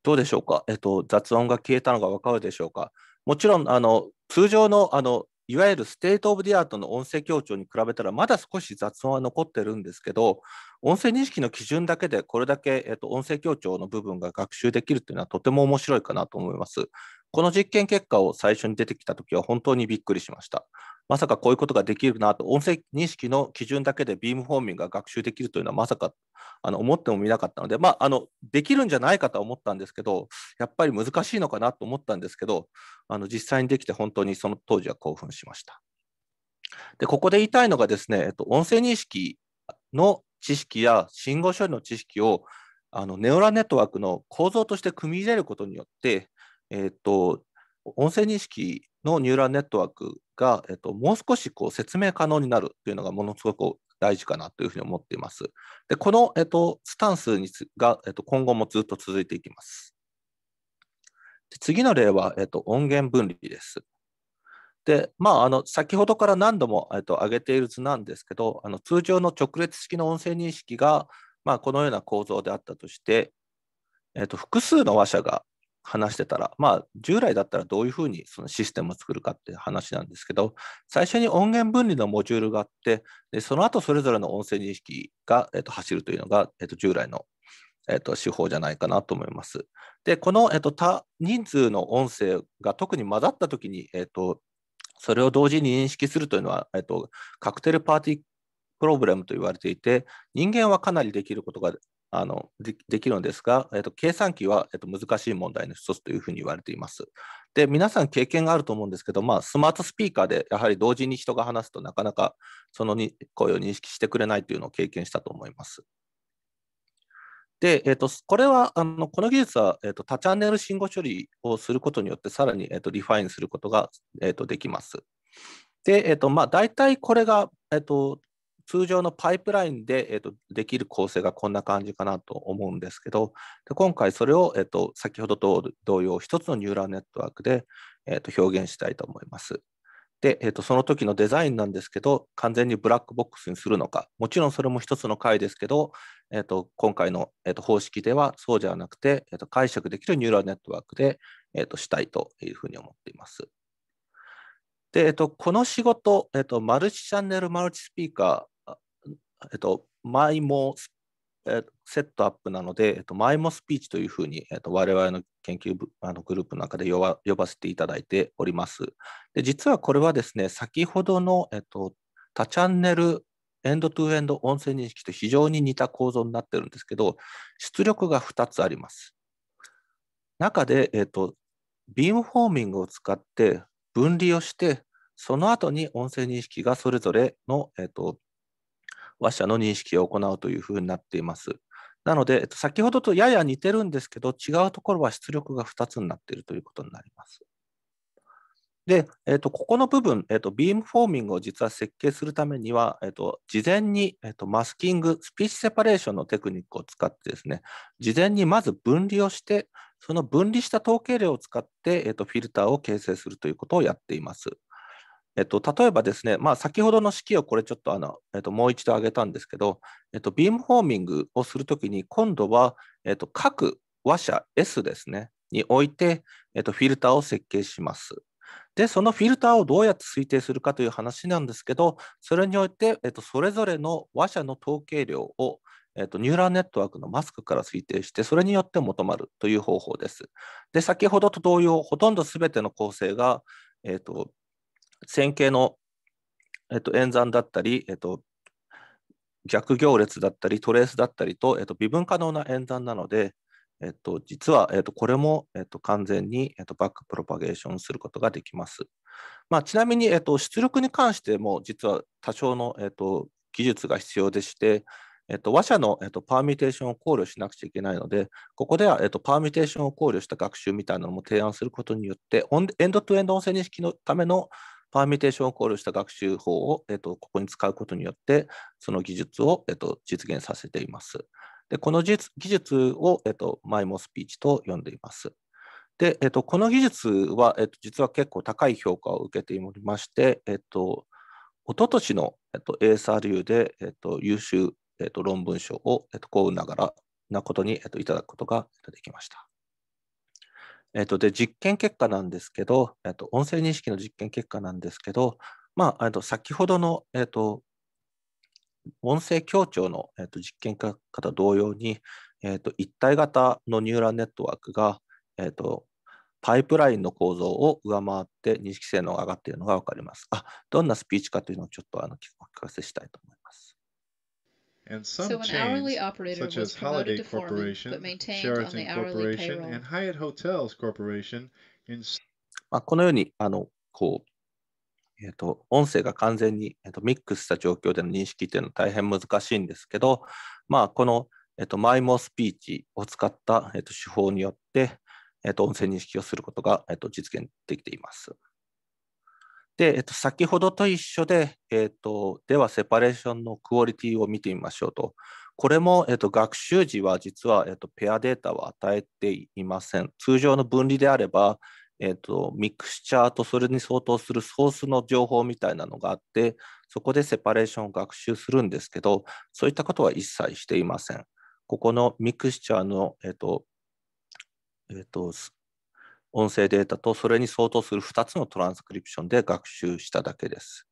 どうでしょうか、えっと、雑音が消えたのが分かるでしょうか。もちろんあの通常のあのいわゆるステート・オブ・ディアートの音声強調に比べたらまだ少し雑音は残ってるんですけど音声認識の基準だけでこれだけ、えっと、音声強調の部分が学習できるというのはとても面白いかなと思います。この実験結果を最初に出てきたときは本当にびっくりしました。まさかこういうことができるなと、音声認識の基準だけでビームフォーミングが学習できるというのはまさかあの思ってもみなかったので、まあ、あのできるんじゃないかと思ったんですけど、やっぱり難しいのかなと思ったんですけど、あの実際にできて本当にその当時は興奮しました。でここで言いたいのがですね、えっと、音声認識の知識や信号処理の知識をあのネオラネットワークの構造として組み入れることによってえっと、音声認識のニューラルネットワークが、えっと、もう少しこう説明可能になるというのがものすごく大事かなというふうに思っています。で、この、えっと、スタンスにが、えっと、今後もずっと続いていきます。で次の例は、えっと、音源分離です。で、まあ、あの先ほどから何度も、えっと、挙げている図なんですけど、あの通常の直列式の音声認識が、まあ、このような構造であったとして、えっと、複数の話者が話してたら、まあ、従来だったらどういうふうにそのシステムを作るかっていう話なんですけど、最初に音源分離のモジュールがあって、でその後それぞれの音声認識が、えっと、走るというのが、えっと、従来の、えっと、手法じゃないかなと思います。で、この、えっと、多人数の音声が特に混ざったときに、えっと、それを同時に認識するというのは、えっと、カクテルパーティープロブレムと言われていて、人間はかなりできることがあのできるんですが、えっと、計算機は、えっと、難しい問題の一つというふうに言われています。で、皆さん経験があると思うんですけど、まあ、スマートスピーカーでやはり同時に人が話すとなかなかそのに声を認識してくれないというのを経験したと思います。で、えー、っと、これはあのこの技術は、えー、っと、多チャンネル信号処理をすることによってさらに、えー、っと、とリファインすることが、えー、とできます。で、えーとまあ、大体これが、えー、と通常のパイプラインで、えーと、できる構成がこんな感じかなと思うんですけど、で今回それを、えーと、先ほどと同様、一つのニューラルネットワークで、えーと、表現したいと思います。で、えー、とその時のデザインなんですけど、完全にブラックボックスにするのか、もちろんそれも一つの回ですけど、えー、と今回の、えー、と方式ではそうではなくて、えー、と解釈できるニューラルネットワークで、えー、としたいというふうに思っています。で、えっと、この仕事、えっと、マルチチャンネル、マルチスピーカー、えっと、マイモ、えセットアップなので、えっと、マイモスピーチというふうに、えっと、我々の研究部あのグループの中で呼ば呼ばせていただいております。で実はこれはですね、先ほどの、えっと、多チャンネルエンドトゥエンド音声認識と非常に似た構造になってるんですけど、出力が2つあります。中で、えっと、ビームフォーミングを使って分離をして、その後に音声認識がそれぞれの、えっと、話者の認識を行うというふうになっています。なので、えっと、先ほどとやや似てるんですけど、違うところは出力が2つになっているということになります。で、えっと、ここの部分、えっと、ビームフォーミングを実は設計するためには、えっと、事前に、えっと、マスキング、スピーチセパレーションのテクニックを使ってですね、事前にまず分離をして、その分離した統計量を使って、えっと、フィルターを形成するということをやっています。えっと、例えばですね、まあ、先ほどの式をこれちょっとあの、えっと、もう一度挙げたんですけど、えっと、ビームフォーミングをするときに、今度は、えっと、各話者 S ですね、において、えっと、フィルターを設計します。で、そのフィルターをどうやって推定するかという話なんですけど、それにおいて、えっと、それぞれの話者の統計量を、えっと、ニューラーネットワークのマスクから推定して、それによって求まるという方法です。で、先ほどと同様、ほとんどすべての構成が、えっと、線形の、えっと、演算だったり、えっと、逆行列だったり、トレースだったりと、えっと、微分可能な演算なので、えっと、実は、えっと、これも、えっと、完全に、えっと、バックプロパゲーションすることができます。まあ、ちなみに、えっと、出力に関しても実は多少の、えっと、技術が必要でして、えっと、和社の、えっと、パーミテーションを考慮しなくちゃいけないので、ここでは、えっと、パーミテーションを考慮した学習みたいなのも提案することによって、エンドトゥエンド音声認識のためのパーミュテーションを考慮した学習法を、えっと、ここに使うことによって、その技術を、えっと、実現させています。でこの技術を、えっと、マイモスピーチと呼んでいます。で、えっと、この技術は、えっと、実は結構高い評価を受けておりまして、えっと、一昨年の、えっと、ASRU で、えっと、優秀、えっと、論文賞を、えっと、幸運ながらなことに、えっと、いただくことができました。えっと、で、実験結果なんですけど、えっと、音声認識の実験結果なんですけど、まあ、あと先ほどの、えっと、音声強調の、えっと、実験結果と同様に、えっと、一体型のニューラルネットワークが、えっと、パイプラインの構造を上回って認識性能が上がっているのが分かります。あどんなスピーチかというのをちょっとあのお聞かせしたいと思います。and some so chains, such as Holiday Corporation, Sheraton Corporation, and Hyatt Hotels Corporation, in... まあこのようにあのこう、えー、と音声が完全に、えー、とミックスした状況での認識というのは大変難しいんですけど、まあ、この、えー、とマイモスピーチを使った、えー、と手法によって、えー、と音声認識をすることが、えー、と実現できています。で、えっと、先ほどと一緒で、えっと、ではセパレーションのクオリティを見てみましょうと。これも、えっと、学習時は実は、えっと、ペアデータは与えていません。通常の分離であれば、えっと、ミクスチャーとそれに相当するソースの情報みたいなのがあって、そこでセパレーションを学習するんですけど、そういったことは一切していません。ここのミクスチャーの、えっとえっと、音声データとそれに相当する2つのトランスクリプションで学習しただけです。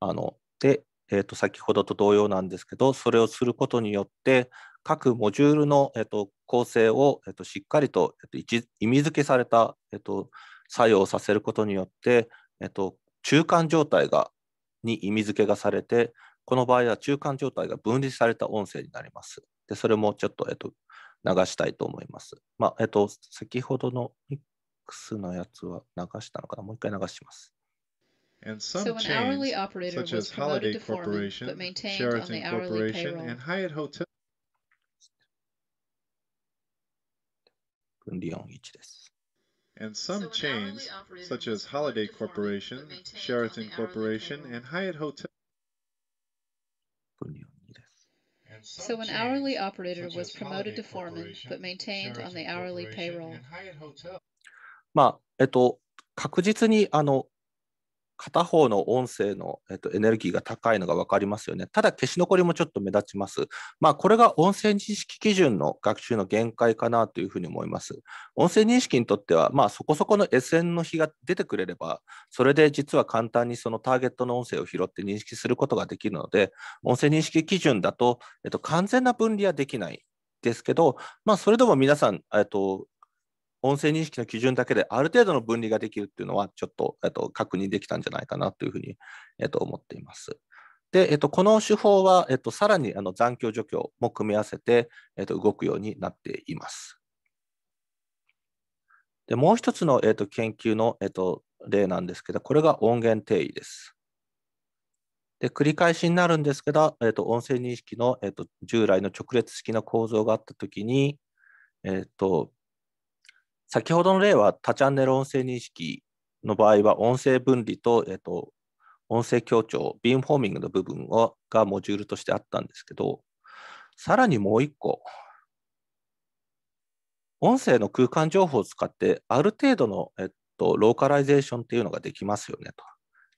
あので、えー、と先ほどと同様なんですけど、それをすることによって、各モジュールの、えー、と構成を、えー、としっかりと,、えー、と意味付けされた、えー、と作用させることによって、えー、と中間状態がに意味付けがされて、この場合は中間状態が分離された音声になります。でそれもちょっと,、えー、と流したいと思います。まあえと、先ほどの X のやつは流したのかなもう一回流します。And some so an chains, hourly operator such as Holiday Corporation, Sheraton Corporation, and Hyatt Hotel. 分離音1です。And some so chains, such as Holiday Corporation, Sheraton Corporation, and Hyatt Hotel. So an hourly operator was promoted to foreman, but maintained on the hourly payroll. まあ、えっと、確実にあの片方の音声の、えっと、エネルギーが高いのが分かりますよね。ただ消し残りもちょっと目立ちます。まあ、これが音声認識基準の学習の限界かなというふうに思います。音声認識にとっては、まあ、そこそこの SN の比が出てくれれば、それで実は簡単にそのターゲットの音声を拾って認識することができるので、音声認識基準だと、えっと、完全な分離はできないですけど、まあ、それでも皆さん、えっと、音声認識の基準だけである程度の分離ができるっていうのは、ちょっと、えっと、確認できたんじゃないかなというふうに、えっと、思っています。で、えっと、この手法は、えっと、さらにあの残響除去も組み合わせて、えっと、動くようになっています。でもう一つの、えっと、研究の、えっと、例なんですけど、これが音源定位です。で繰り返しになるんですけど、えっと音声認識の、えっと従来の直列式の構造があったときに、えっと先ほどの例は多チャンネル音声認識の場合は音声分離と,、えっと音声強調、ビームフォーミングの部分をがモジュールとしてあったんですけど、さらにもう一個、音声の空間情報を使ってある程度の、えっと、ローカライゼーションっていうのができますよねと。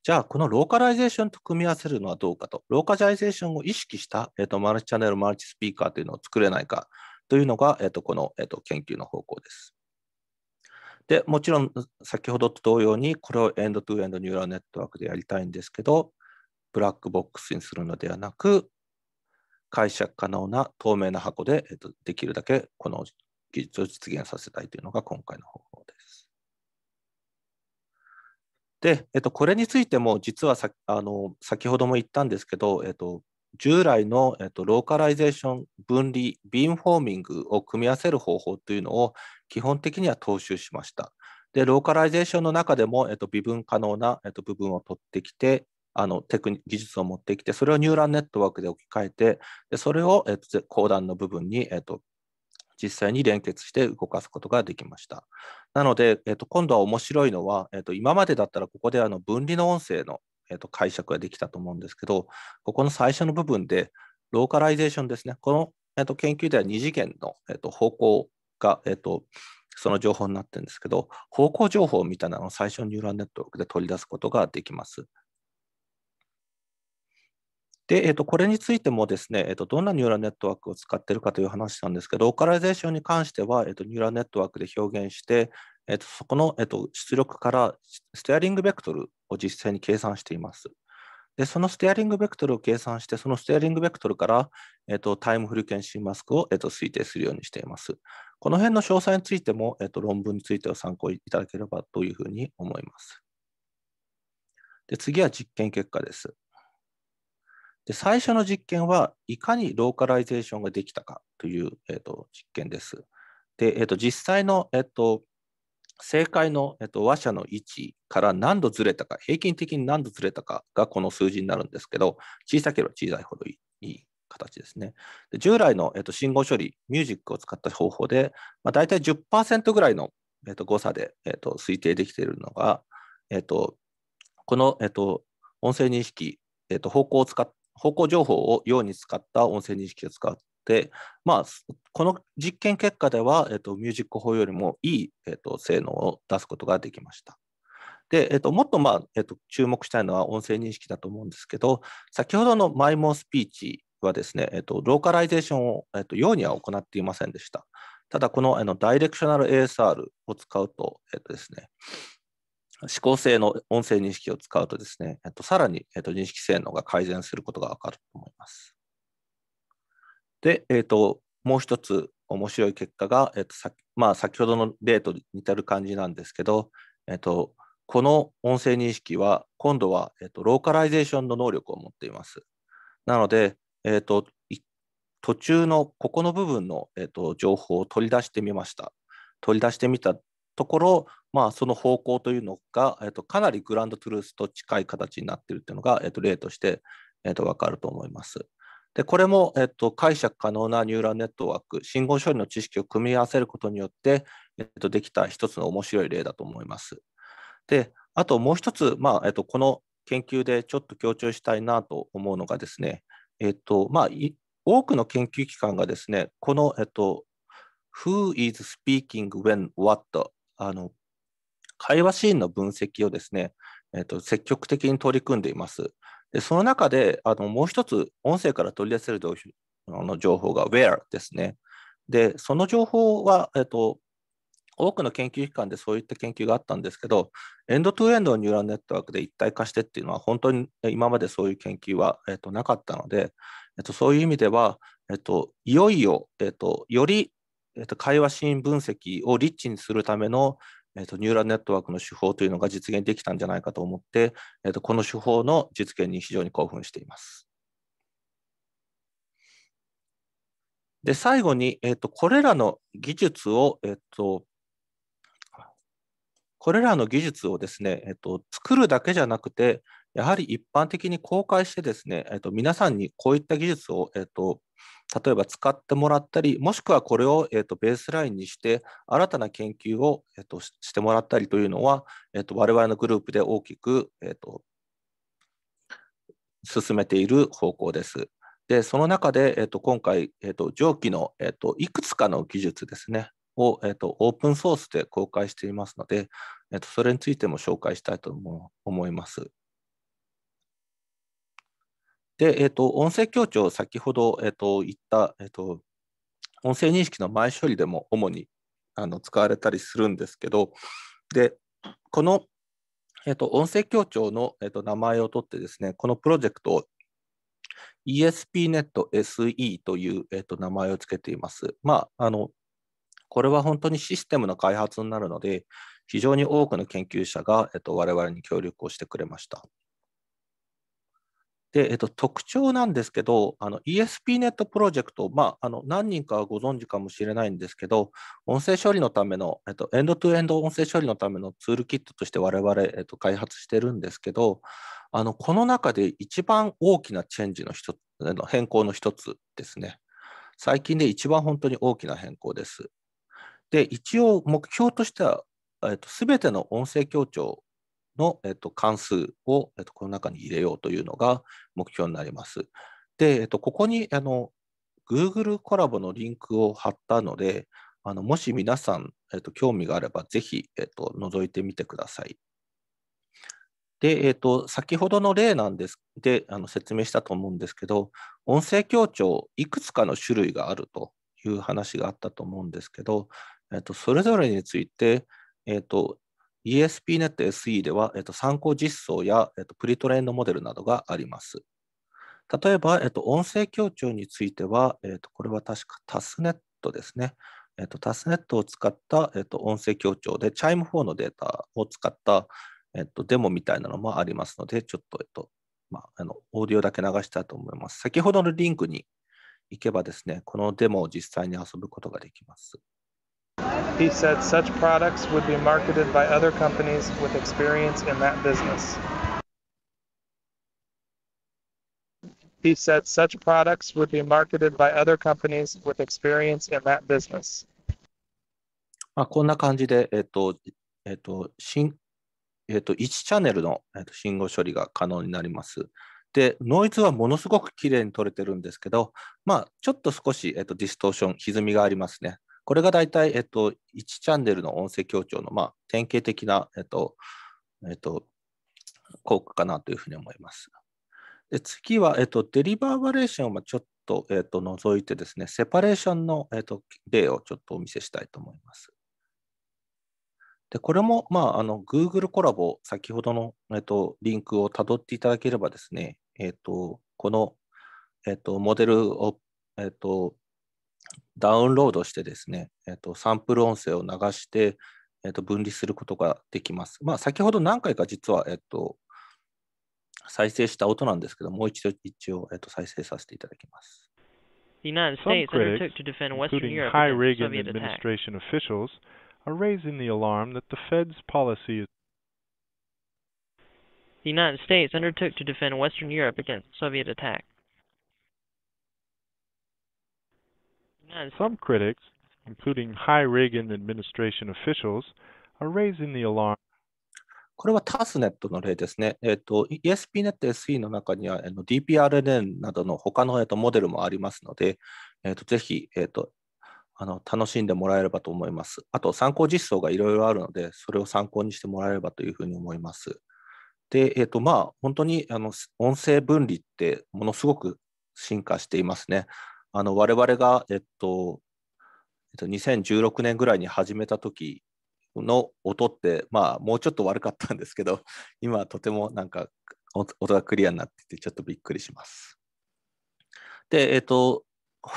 じゃあ、このローカライゼーションと組み合わせるのはどうかと。ローカライゼーションを意識した、えっと、マルチチャンネル、マルチスピーカーというのを作れないかというのが、えっと、この、えっと、研究の方向です。で、もちろん先ほどと同様に、これをエンドトゥエンドニューラルネットワークでやりたいんですけど、ブラックボックスにするのではなく、解釈可能な透明な箱で、えっと、できるだけこの技術を実現させたいというのが今回の方法です。で、えっと、これについても実はさあの先ほども言ったんですけど、えっと、従来の、えっと、ローカライゼーション、分離、ビーンフォーミングを組み合わせる方法というのを基本的には踏襲しました。で、ローカライゼーションの中でも、えっと、微分可能な、えっと、部分を取ってきて、あのテク技術を持ってきて、それをニューランネットワークで置き換えて、でそれを、えっと、後段の部分に、えっと、実際に連結して動かすことができました。なので、えっと、今度は面白いのは、えっと、今までだったらここであの分離の音声のえー、と解釈ができたと思うんですけど、ここの最初の部分で、ローカライゼーションですね、この、えー、と研究では2次元の、えー、と方向が、えー、とその情報になってるんですけど、方向情報みたいなのを最初のニューラルネットワークで取り出すことができます。で、えー、とこれについてもですね、えー、とどんなニューラルネットワークを使ってるかという話なんですけど、ローカライゼーションに関しては、えー、とニューラルネットワークで表現して、えー、とそこの、えー、と出力からステアリングベクトルを実際に計算しています。で、そのステアリングベクトルを計算して、そのステアリングベクトルから、えっと、タイムフリケンシーマスクを、えっと、推定するようにしています。この辺の詳細についても、えっと、論文についてを参考いただければというふうに思います。で、次は実験結果です。で、最初の実験はいかにローカライゼーションができたかという、えっと、実験です。で、えっと、実際の、えっと、正解の、えっと、話者の位置から何度ずれたか、平均的に何度ずれたかがこの数字になるんですけど、小さければ小さいほどいいいい形ですね。で従来の、えっと、信号処理、ミュージックを使った方法で、まあ、大体10%ぐらいの、えっと、誤差で、えっと、推定できているのが、えっと、この、えっと、音声認識、えっと、方向を使っ方向情報を用に使った音声認識を使うで、まあ、この実験結果では、えっと、ミュージック法よりもいい、えっと、性能を出すことができました。で、えっと、もっと、まあえっと、注目したいのは音声認識だと思うんですけど、先ほどのマイモスピーチはですね、えっと、ローカライゼーションを、えっと、用には行っていませんでした。ただ、このあのダイレクショナル ASR を使うと、えっとですね、指向性の音声認識を使うとですね、えっと、さらに、えっと、認識性能が改善することが分かると思います。で、えーと、もう一つ面白い結果が、えーとさまあ、先ほどの例と似たる感じなんですけど、えーと、この音声認識は今度は、えーと、とローカライゼーションの能力を持っています。なので、えー、と途中のここの部分の、えー、と情報を取り出してみました。取り出してみたところ、まあ、その方向というのが、えー、とかなりグランドトゥルースと近い形になっているというのが、えー、と例として、えー、と分かると思います。でこれも、えっと、解釈可能なニューラルネットワーク、信号処理の知識を組み合わせることによって、えっと、できた一つの面白い例だと思います。で、あともう一つ、まあえっと、この研究でちょっと強調したいなと思うのがですね、えっとまあ、多くの研究機関がですね、この、えっと、Who is speaking when what? あの会話シーンの分析をですね、えっと、積極的に取り組んでいます。でその中であのもう一つ音声から取り出せるの情報が Where ですね。で、その情報は、えっと、多くの研究機関でそういった研究があったんですけど、エンドトゥエンドのニューラルネットワークで一体化してっていうのは、本当に今までそういう研究は、えっと、なかったので、えっと、そういう意味では、えっと、いよいよ、えっと、より、えっと、会話シーン分析をリッチにするための、えっと、ニューラルネットワークの手法というのが実現できたんじゃないかと思って、えっと、この手法の実現に非常に興奮しています。で最後に、えっと、これらの技術を、えっとこれらの技術をですね、えっと作るだけじゃなくて、やはり一般的に公開してですね、えっと皆さんにこういった技術を、えっと例えば使ってもらったり、もしくはこれを、えーと、ベースラインにして、新たな研究を、えーと、してもらったりというのは、えーと、と我々のグループで大きく、えー、と進めている方向です。で、その中で、えー、と今回、えー、と上記の、えー、といくつかの技術ですね、を、えー、とオープンソースで公開していますので、えー、とそれについても紹介したいと思います。で、えっ、ー、と、音声強調、先ほど、えっ、ー、と、言った、えっ、ー、と、音声認識の前処理でも主にあの使われたりするんですけど、で、この、えっと、音声協調の、えっと、名前を取ってですね、このプロジェクトを ESPNetSE という、えっと、名前を付けています。まあ、あの、これは本当にシステムの開発になるので、非常に多くの研究者が、えっと、我々に協力をしてくれました。で、えっと、特徴なんですけど、ESPNet プロジェクト、まあ、あの何人かはご存知かもしれないんですけど、音声処理のための、えっと、エンドトゥエンド音声処理のためのツールキットとして我々、えっと、開発してるんですけど、あのこの中で一番大きなチェンジの一つの変更の一つですね。最近で一番本当に大きな変更です。で、一応目標としては、す、え、べ、っと、ての音声協調の、えっと、関数を、えっと、この中に入れようというのが目標になります。で、えっと、ここにあの Google コラボのリンクを貼ったので、あのもし皆さん、えっと、興味があれば、ぜひ、えっと、覗いてみてください。で、えっと、先ほどの例なんですであの説明したと思うんですけど、音声強調、いくつかの種類があるという話があったと思うんですけど、えっと、それぞれについて、えっと、ESPNet SE では、えっと、参考実装や、えっと、プリトレンドモデルなどがあります。例えば、えっと、音声強調については、えっと、これは確かタスネットですね。えっと、タスネットを使った、えっと、音声強調で、チャイム4のデータを使った、えっと、デモみたいなのもありますので、ちょっと、えっとまあ、あのオーディオだけ流したいと思います。先ほどのリンクに行けばですね、このデモを実際に遊ぶことができます。He said such products would be marketed by other companies with experience in that business. He said such products would be marketed by other companies with experience in that business. まあ、こんな感じで、えっと、えっと、新、えっと、1チャンネルの、えっと、信号処理が可能になります。で、ノイズはものすごくきれいに取れてるんですけど、まあ、ちょっと少し、えっと、ディストーション、歪みがありますね。これが大体、えっと、1チャンネルの音声強調の、まあ、典型的な、えっと、えっと、効果かなというふうに思います。で次は、えっと、デリバーバレーションをちょっと、えっと、除いてですね、セパレーションの、えっと、例をちょっとお見せしたいと思います。でこれも、まあ、あの Google コラボ、先ほどの、えっと、リンクをたどっていただければですね、えっと、この、えっと、モデルを、えっと、ダウンロードしてですね、えーと、とサンプル音声を流して、えーと、と分離することができます。まあ、先ほど何回か実は、えーと、と再生した音なんですけど、もう一度一応、えー、と再生させていただきます。The United States undertook to defend Western Europe high Reagan Soviet administration attack. officials are raising the alarm that the Fed's policy is The United States undertook to defend Western Europe against Soviet attack. And some critics, including high Reagan administration officials, are raising the alarm. これはタスネットの例ですね。えっ、ー、と、ESPNet SE の中には、ー、DPRN などの他の、えー、とモデルもありますので、えー、とぜひ、えーとあの楽しんでもらえればと思います。あと、参考実装がいろいろあるので、それを参考にしてもらえればというふうに思います。で、えーとまあ、本当にあの音声分離ってものすごく進化していますね。あの我々が、えっと、えっと、2016年ぐらいに始めた時の音って、まあ、もうちょっと悪かったんですけど、今はとてもなんか音がクリアになってて、ちょっとびっくりします。で、えっと、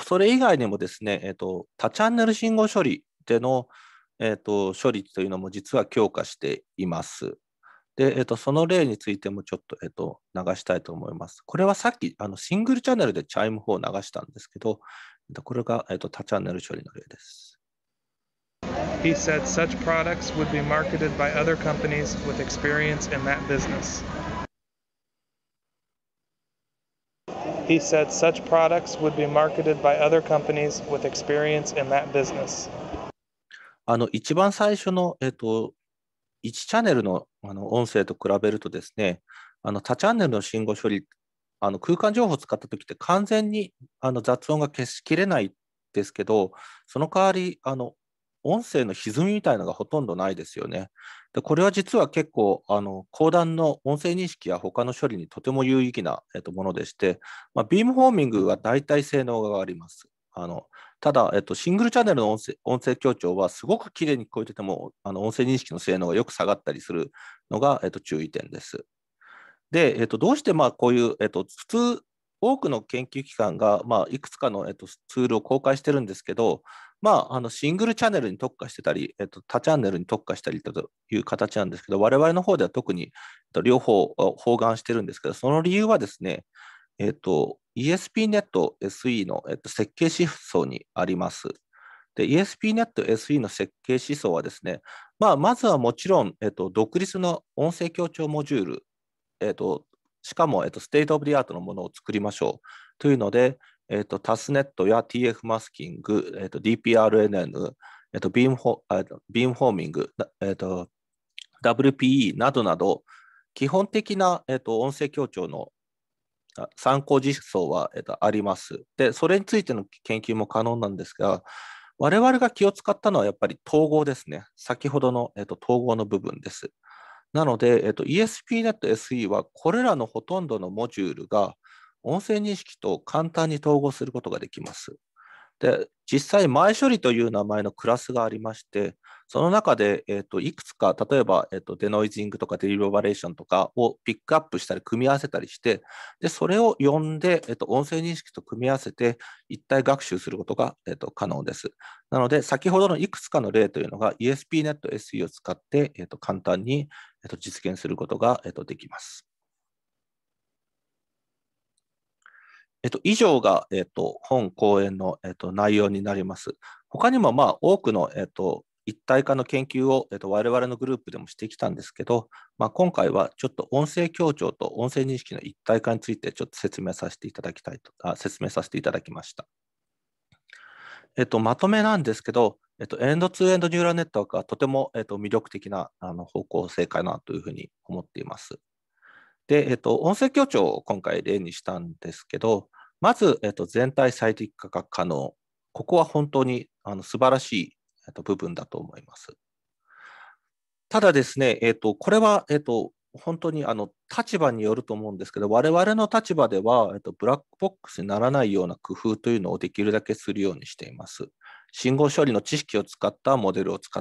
それ以外にもですね、えっと、多チャンネル信号処理での、えっと、処理というのも実は強化しています。で、えっと、その例についてもちょっと、えっと、流したいと思います。これはさっき、あの、シングルチャンネルでチャイム4を流したんですけど、これが、えっと、多チャンネル処理の例です。He said such products would be marketed by other companies with experience in that business. He said such products would be marketed by other companies with experience in that business. あの一番最初の、えっと、1チャンネルのあの音声と比べるとですね、あの多チャンネルの信号処理、あの空間情報を使ったときって完全にあの雑音が消しきれないですけど、その代わり、あの音声の歪みみたいなのがほとんどないですよね。でこれは実は結構、あの後段の音声認識や他の処理にとても有意義な、えっと、ものでして、まあ、ビームフォーミングは大体性能があります。あのただ、えっと、シングルチャンネルの音声音声強調はすごく綺麗に聞こえてても、あの音声認識の性能がよく下がったりするのが、えっと、注意点です。で、えっと、どうしてまあこういう、えっと、普通、多くの研究機関が、まあ、いくつかの、えっと、ツールを公開してるんですけど、まあ、あのシングルチャンネルに特化してたり、えっと、多チャンネルに特化したりという形なんですけど、我々の方では特に、えっと、両方包含してるんですけど、その理由はですね、えっと、ESPNet SE の、えっと、設計思想にあります。ESPNet SE の設計思想はですね、まあ、まずはもちろん、えっと、独立の音声協調モジュール、えっと、しかも、えっと、ステートオブディアートのものを作りましょうというので、えっと、タスネットや TF マスキング、えっと、DPRNN、えっと、ビームホビーーミング、えっと、WPE などなど、基本的な、えっと、音声協調の参考実装は、えっと、あります。で、それについての研究も可能なんですが、我々が気を使ったのはやっぱり統合ですね。先ほどの、えっと、統合の部分です。なので、えっと、ESPNet SE はこれらのほとんどのモジュールが音声認識と簡単に統合することができます。で、実際、前処理という名前のクラスがありまして、その中で、えーと、いくつか、例えば、えーと、デノイジングとかデリバレーションとかをピックアップしたり組み合わせたりして、でそれを読んで、えーと、と音声認識と組み合わせて一体学習することが、えー、と可能です。なので、先ほどのいくつかの例というのが ESPNet SE を使って、えー、と簡単に、えー、と実現することが、えー、とできます。えっと、以上が、えっと、本講演の、えっと、内容になります。他にも、まあ、多くの、えっと、一体化の研究を、えっと、我々のグループでもしてきたんですけど、まあ、今回はちょっと音声強調と音声認識の一体化についてちょっと説明させていただきたいとあ説明させていただきました。えっと、まとめなんですけど、えっと、エンドツーエンドニューラルネットワークはとても、えっと、魅力的なあの方向性かなというふうに思っています。で、えっと、音声強調を今回例にしたんですけど、まず、えっと、全体最適化が可能。ここは本当にあの素晴らしい部分だと思います。ただですね、えーと、これは、えーと、本当にあの立場によると思うんですけど、我々の立場では、えーと、ブラックボックスにならないような工夫というのをできるだけするようにしています。信号処理の知識を使ったモデルを使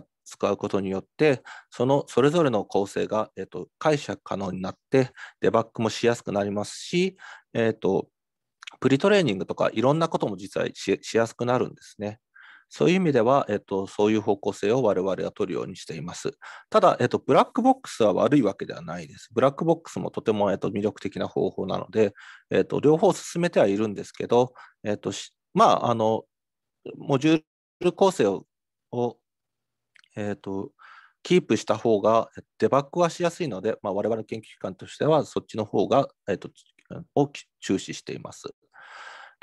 うことによって、そのそれぞれの構成が、えー、と解釈可能になって、デバッグもしやすくなりますし、えー、とプリトレーニングとかいろんなことも実はしやすくなるんですね。そういう意味では、えっと、そういう方向性を我々は取るようにしています。ただ、えっと、ブラックボックスは悪いわけではないです。ブラックボックスもとても、えっと、魅力的な方法なので、えっと、両方進めてはいるんですけど、えっと、まあ、あの、モジュール構成を、をえっと、キープした方がデバッグはしやすいので、まあ、我々研究機関としてはそっちの方が、えっと、を注視しています。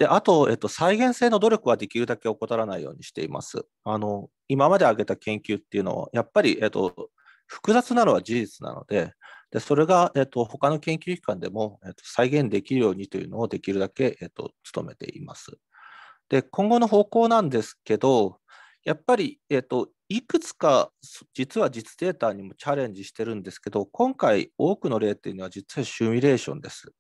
で、あと、えっと、再現性の努力はできるだけ怠らないようにしています。あの、今まで挙げた研究っていうのは、やっぱり、えっと、複雑なのは事実なので、でそれが、えっと、他の研究機関でも、えっと、再現できるようにというのをできるだけ、えっと、努めています。で、今後の方向なんですけど、やっぱり、えっと、いくつか実は実データにもチャレンジしてるんですけど、今回多くの例っていうのは実はシミュレーションです。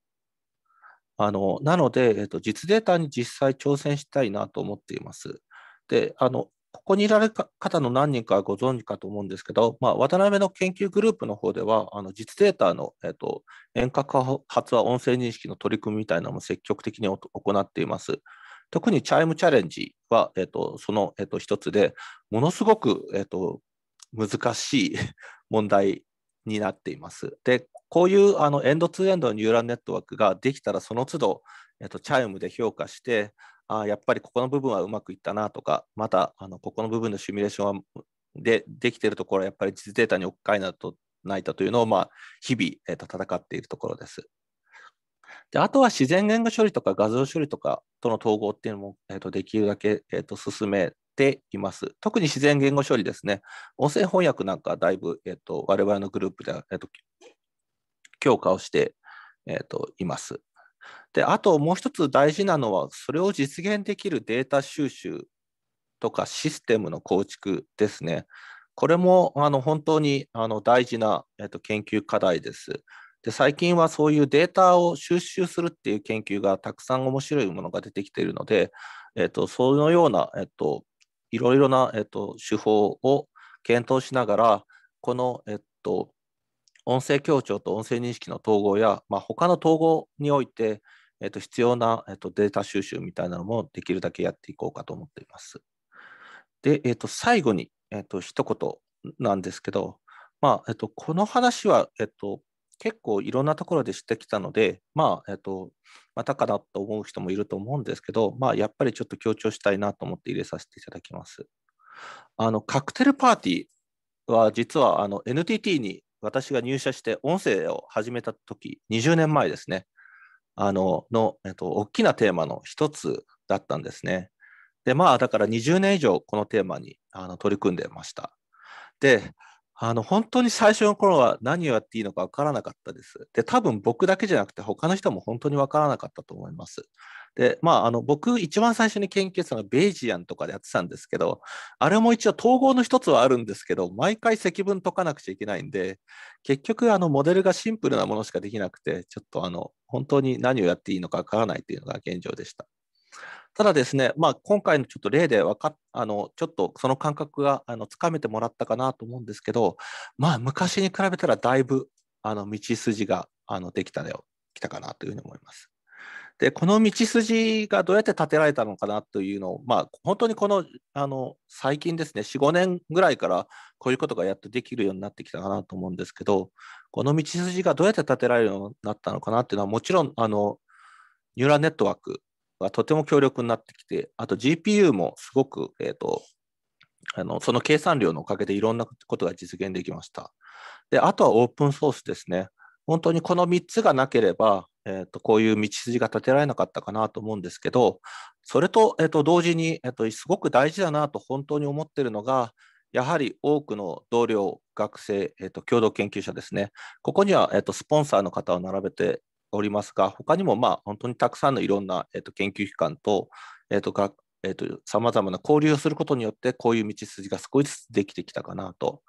あのなので、えっと、実データに実際挑戦したいなと思っています。であのここにいられる方の何人かご存知かと思うんですけど、まあ、渡辺の研究グループの方では、あの実データの、えっと、遠隔発話音声認識の取り組みみたいなのも積極的に行っています。特にチャイムチャレンジは、えっと、その、えっと、一つで、ものすごく、えっと、難しい 問題になっています。で、こういうあのエンドツーエンドのニューラルネットワークができたらその都度、えっと、チャイムで評価して、あやっぱりここの部分はうまくいったなとか、またあのここの部分のシミュレーションはでできているところはやっぱり実データに置き換えないとないとというのを、まあ、日々、えっと、戦っているところです。であとは自然言語処理とか画像処理とかとの統合っていうのも、えー、とできるだけ、えー、と進めています。特に自然言語処理ですね。音声翻訳なんかだいぶ、えー、と我々のグループでは、えー、と強化をして、えーと、います。であともう一つ大事なのはそれを実現できるデータ収集とかシステムの構築ですね。これもあの本当にあの大事な、えーと、研究課題です。で最近はそういうデータを収集するっていう研究がたくさん面白いものが出てきているので、えっと、そのような、えっといろいろな、えっと手法を検討しながらこの、えっと、音声強調と音声認識の統合や、まあ、他の統合において、えー、と必要な、えー、とデータ収集みたいなのもできるだけやっていこうかと思っています。で、えー、と最後に、えー、と一言なんですけど、まあえー、とこの話は、えー、と結構いろんなところでしてきたので、まあえー、とまたかなと思う人もいると思うんですけど、まあ、やっぱりちょっと強調したいなと思って入れさせていただきます。あのカクテルパーティーは実はあの NTT に私が入社して音声を始めた時20年前ですねあのの、えっと、大きなテーマの一つだったんですねでまあだから20年以上このテーマにあの取り組んでましたであの本当に最初の頃は何をやっていいのか分からなかったですで多分僕だけじゃなくて他の人も本当に分からなかったと思いますで、まあ、あの、僕、一番最初に研究したのはベージアンとかでやってたんですけど、あれも一応統合の一つはあるんですけど、毎回積分解かなくちゃいけないんで、結局、あの、モデルがシンプルなものしかできなくて、ちょっとあの、本当に何をやっていいのかわからないというのが現状でした。ただですね、まあ、今回のちょっと例であのちょっとその感覚があのつかめてもらったかなと思うんですけど、まあ、昔に比べたらだいぶあの道筋があのできたよ、きたかなというふうに思います。で、この道筋がどうやって立てられたのかなというのを、まあ、本当にこのあの最近ですね、4、5年ぐらいから、こういうことがやっとできるようになってきたかなと思うんですけど、この道筋がどうやって立てられるようになったのかなっていうのは、もちろんあのニューラルネットワークがとても強力になってきて、あと GPU もすごく、えーと、とあのその計算量のおかげでいろんなことが実現できました。であとはオープンソースですね。本当にこの3つがなければ、えー、とこういう道筋が立てられなかったかなと思うんですけど、それと,、えー、と同時に、えー、とすごく大事だなと本当に思ってるのが、やはり多くの同僚、学生、えー、と共同研究者ですね、ここには、えー、とスポンサーの方を並べておりますが、他にも、まあ、本当にたくさんのいろんな、えー、と研究機関と、えーとがえー、とな交流をすることによって、こういう道筋が少しずつできてきたかなと。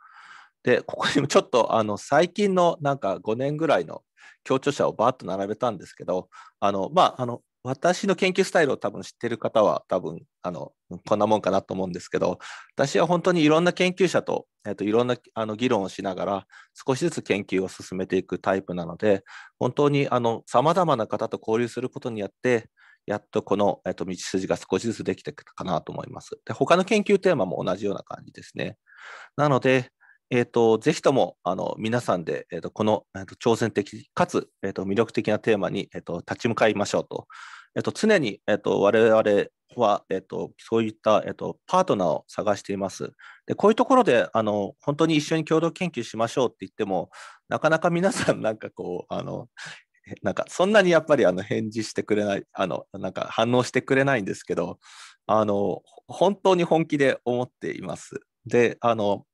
で、ここにもちょっとあの最近のなんか5年ぐらいの強調者をバーッと並べたんですけど、あの、まあ、あの、私の研究スタイルを多分知ってる方は多分あのこんなもんかなと思うんですけど私は本当にいろんな研究者と,、えっといろんなあの議論をしながら少しずつ研究を進めていくタイプなので本当にさまざまな方と交流することによってやっとこの、えっと道筋が少しずつできてきたかなと思います。で他の研究テーマも同じような感じですね。なのでえーと、ぜひともあの皆さんで、えーと、この、えーと、と挑戦的かつ、えー、と魅力的なテーマに、えー、と立ち向かいましょうと。えー、と常に、えー、と我々は、えー、とそういった、えー、とパートナーを探しています。でこういうところであの本当に一緒に共同研究しましょうって言ってもなかなか皆さんなんかこうあのなんかそんなにやっぱりあの返事してくれないあのなんか反応してくれないんですけどあの本当に本気で思っています。であの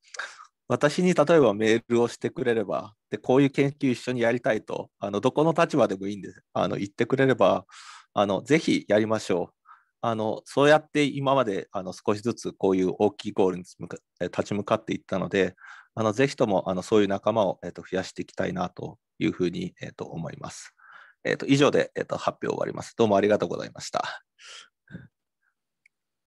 私に例えばメールをしてくれれば、でこういう研究一緒にやりたいと、あのどこの立場でもいいんであの言ってくれればあの、ぜひやりましょう。あのそうやって今まであの少しずつこういう大きいゴールに立ち向かっていったので、あのぜひともあのそういう仲間を、えー、と増やしていきたいなというふうに、えー、と思います。えー、と以上で、えー、と発表を終わります。どうもありがとうございました。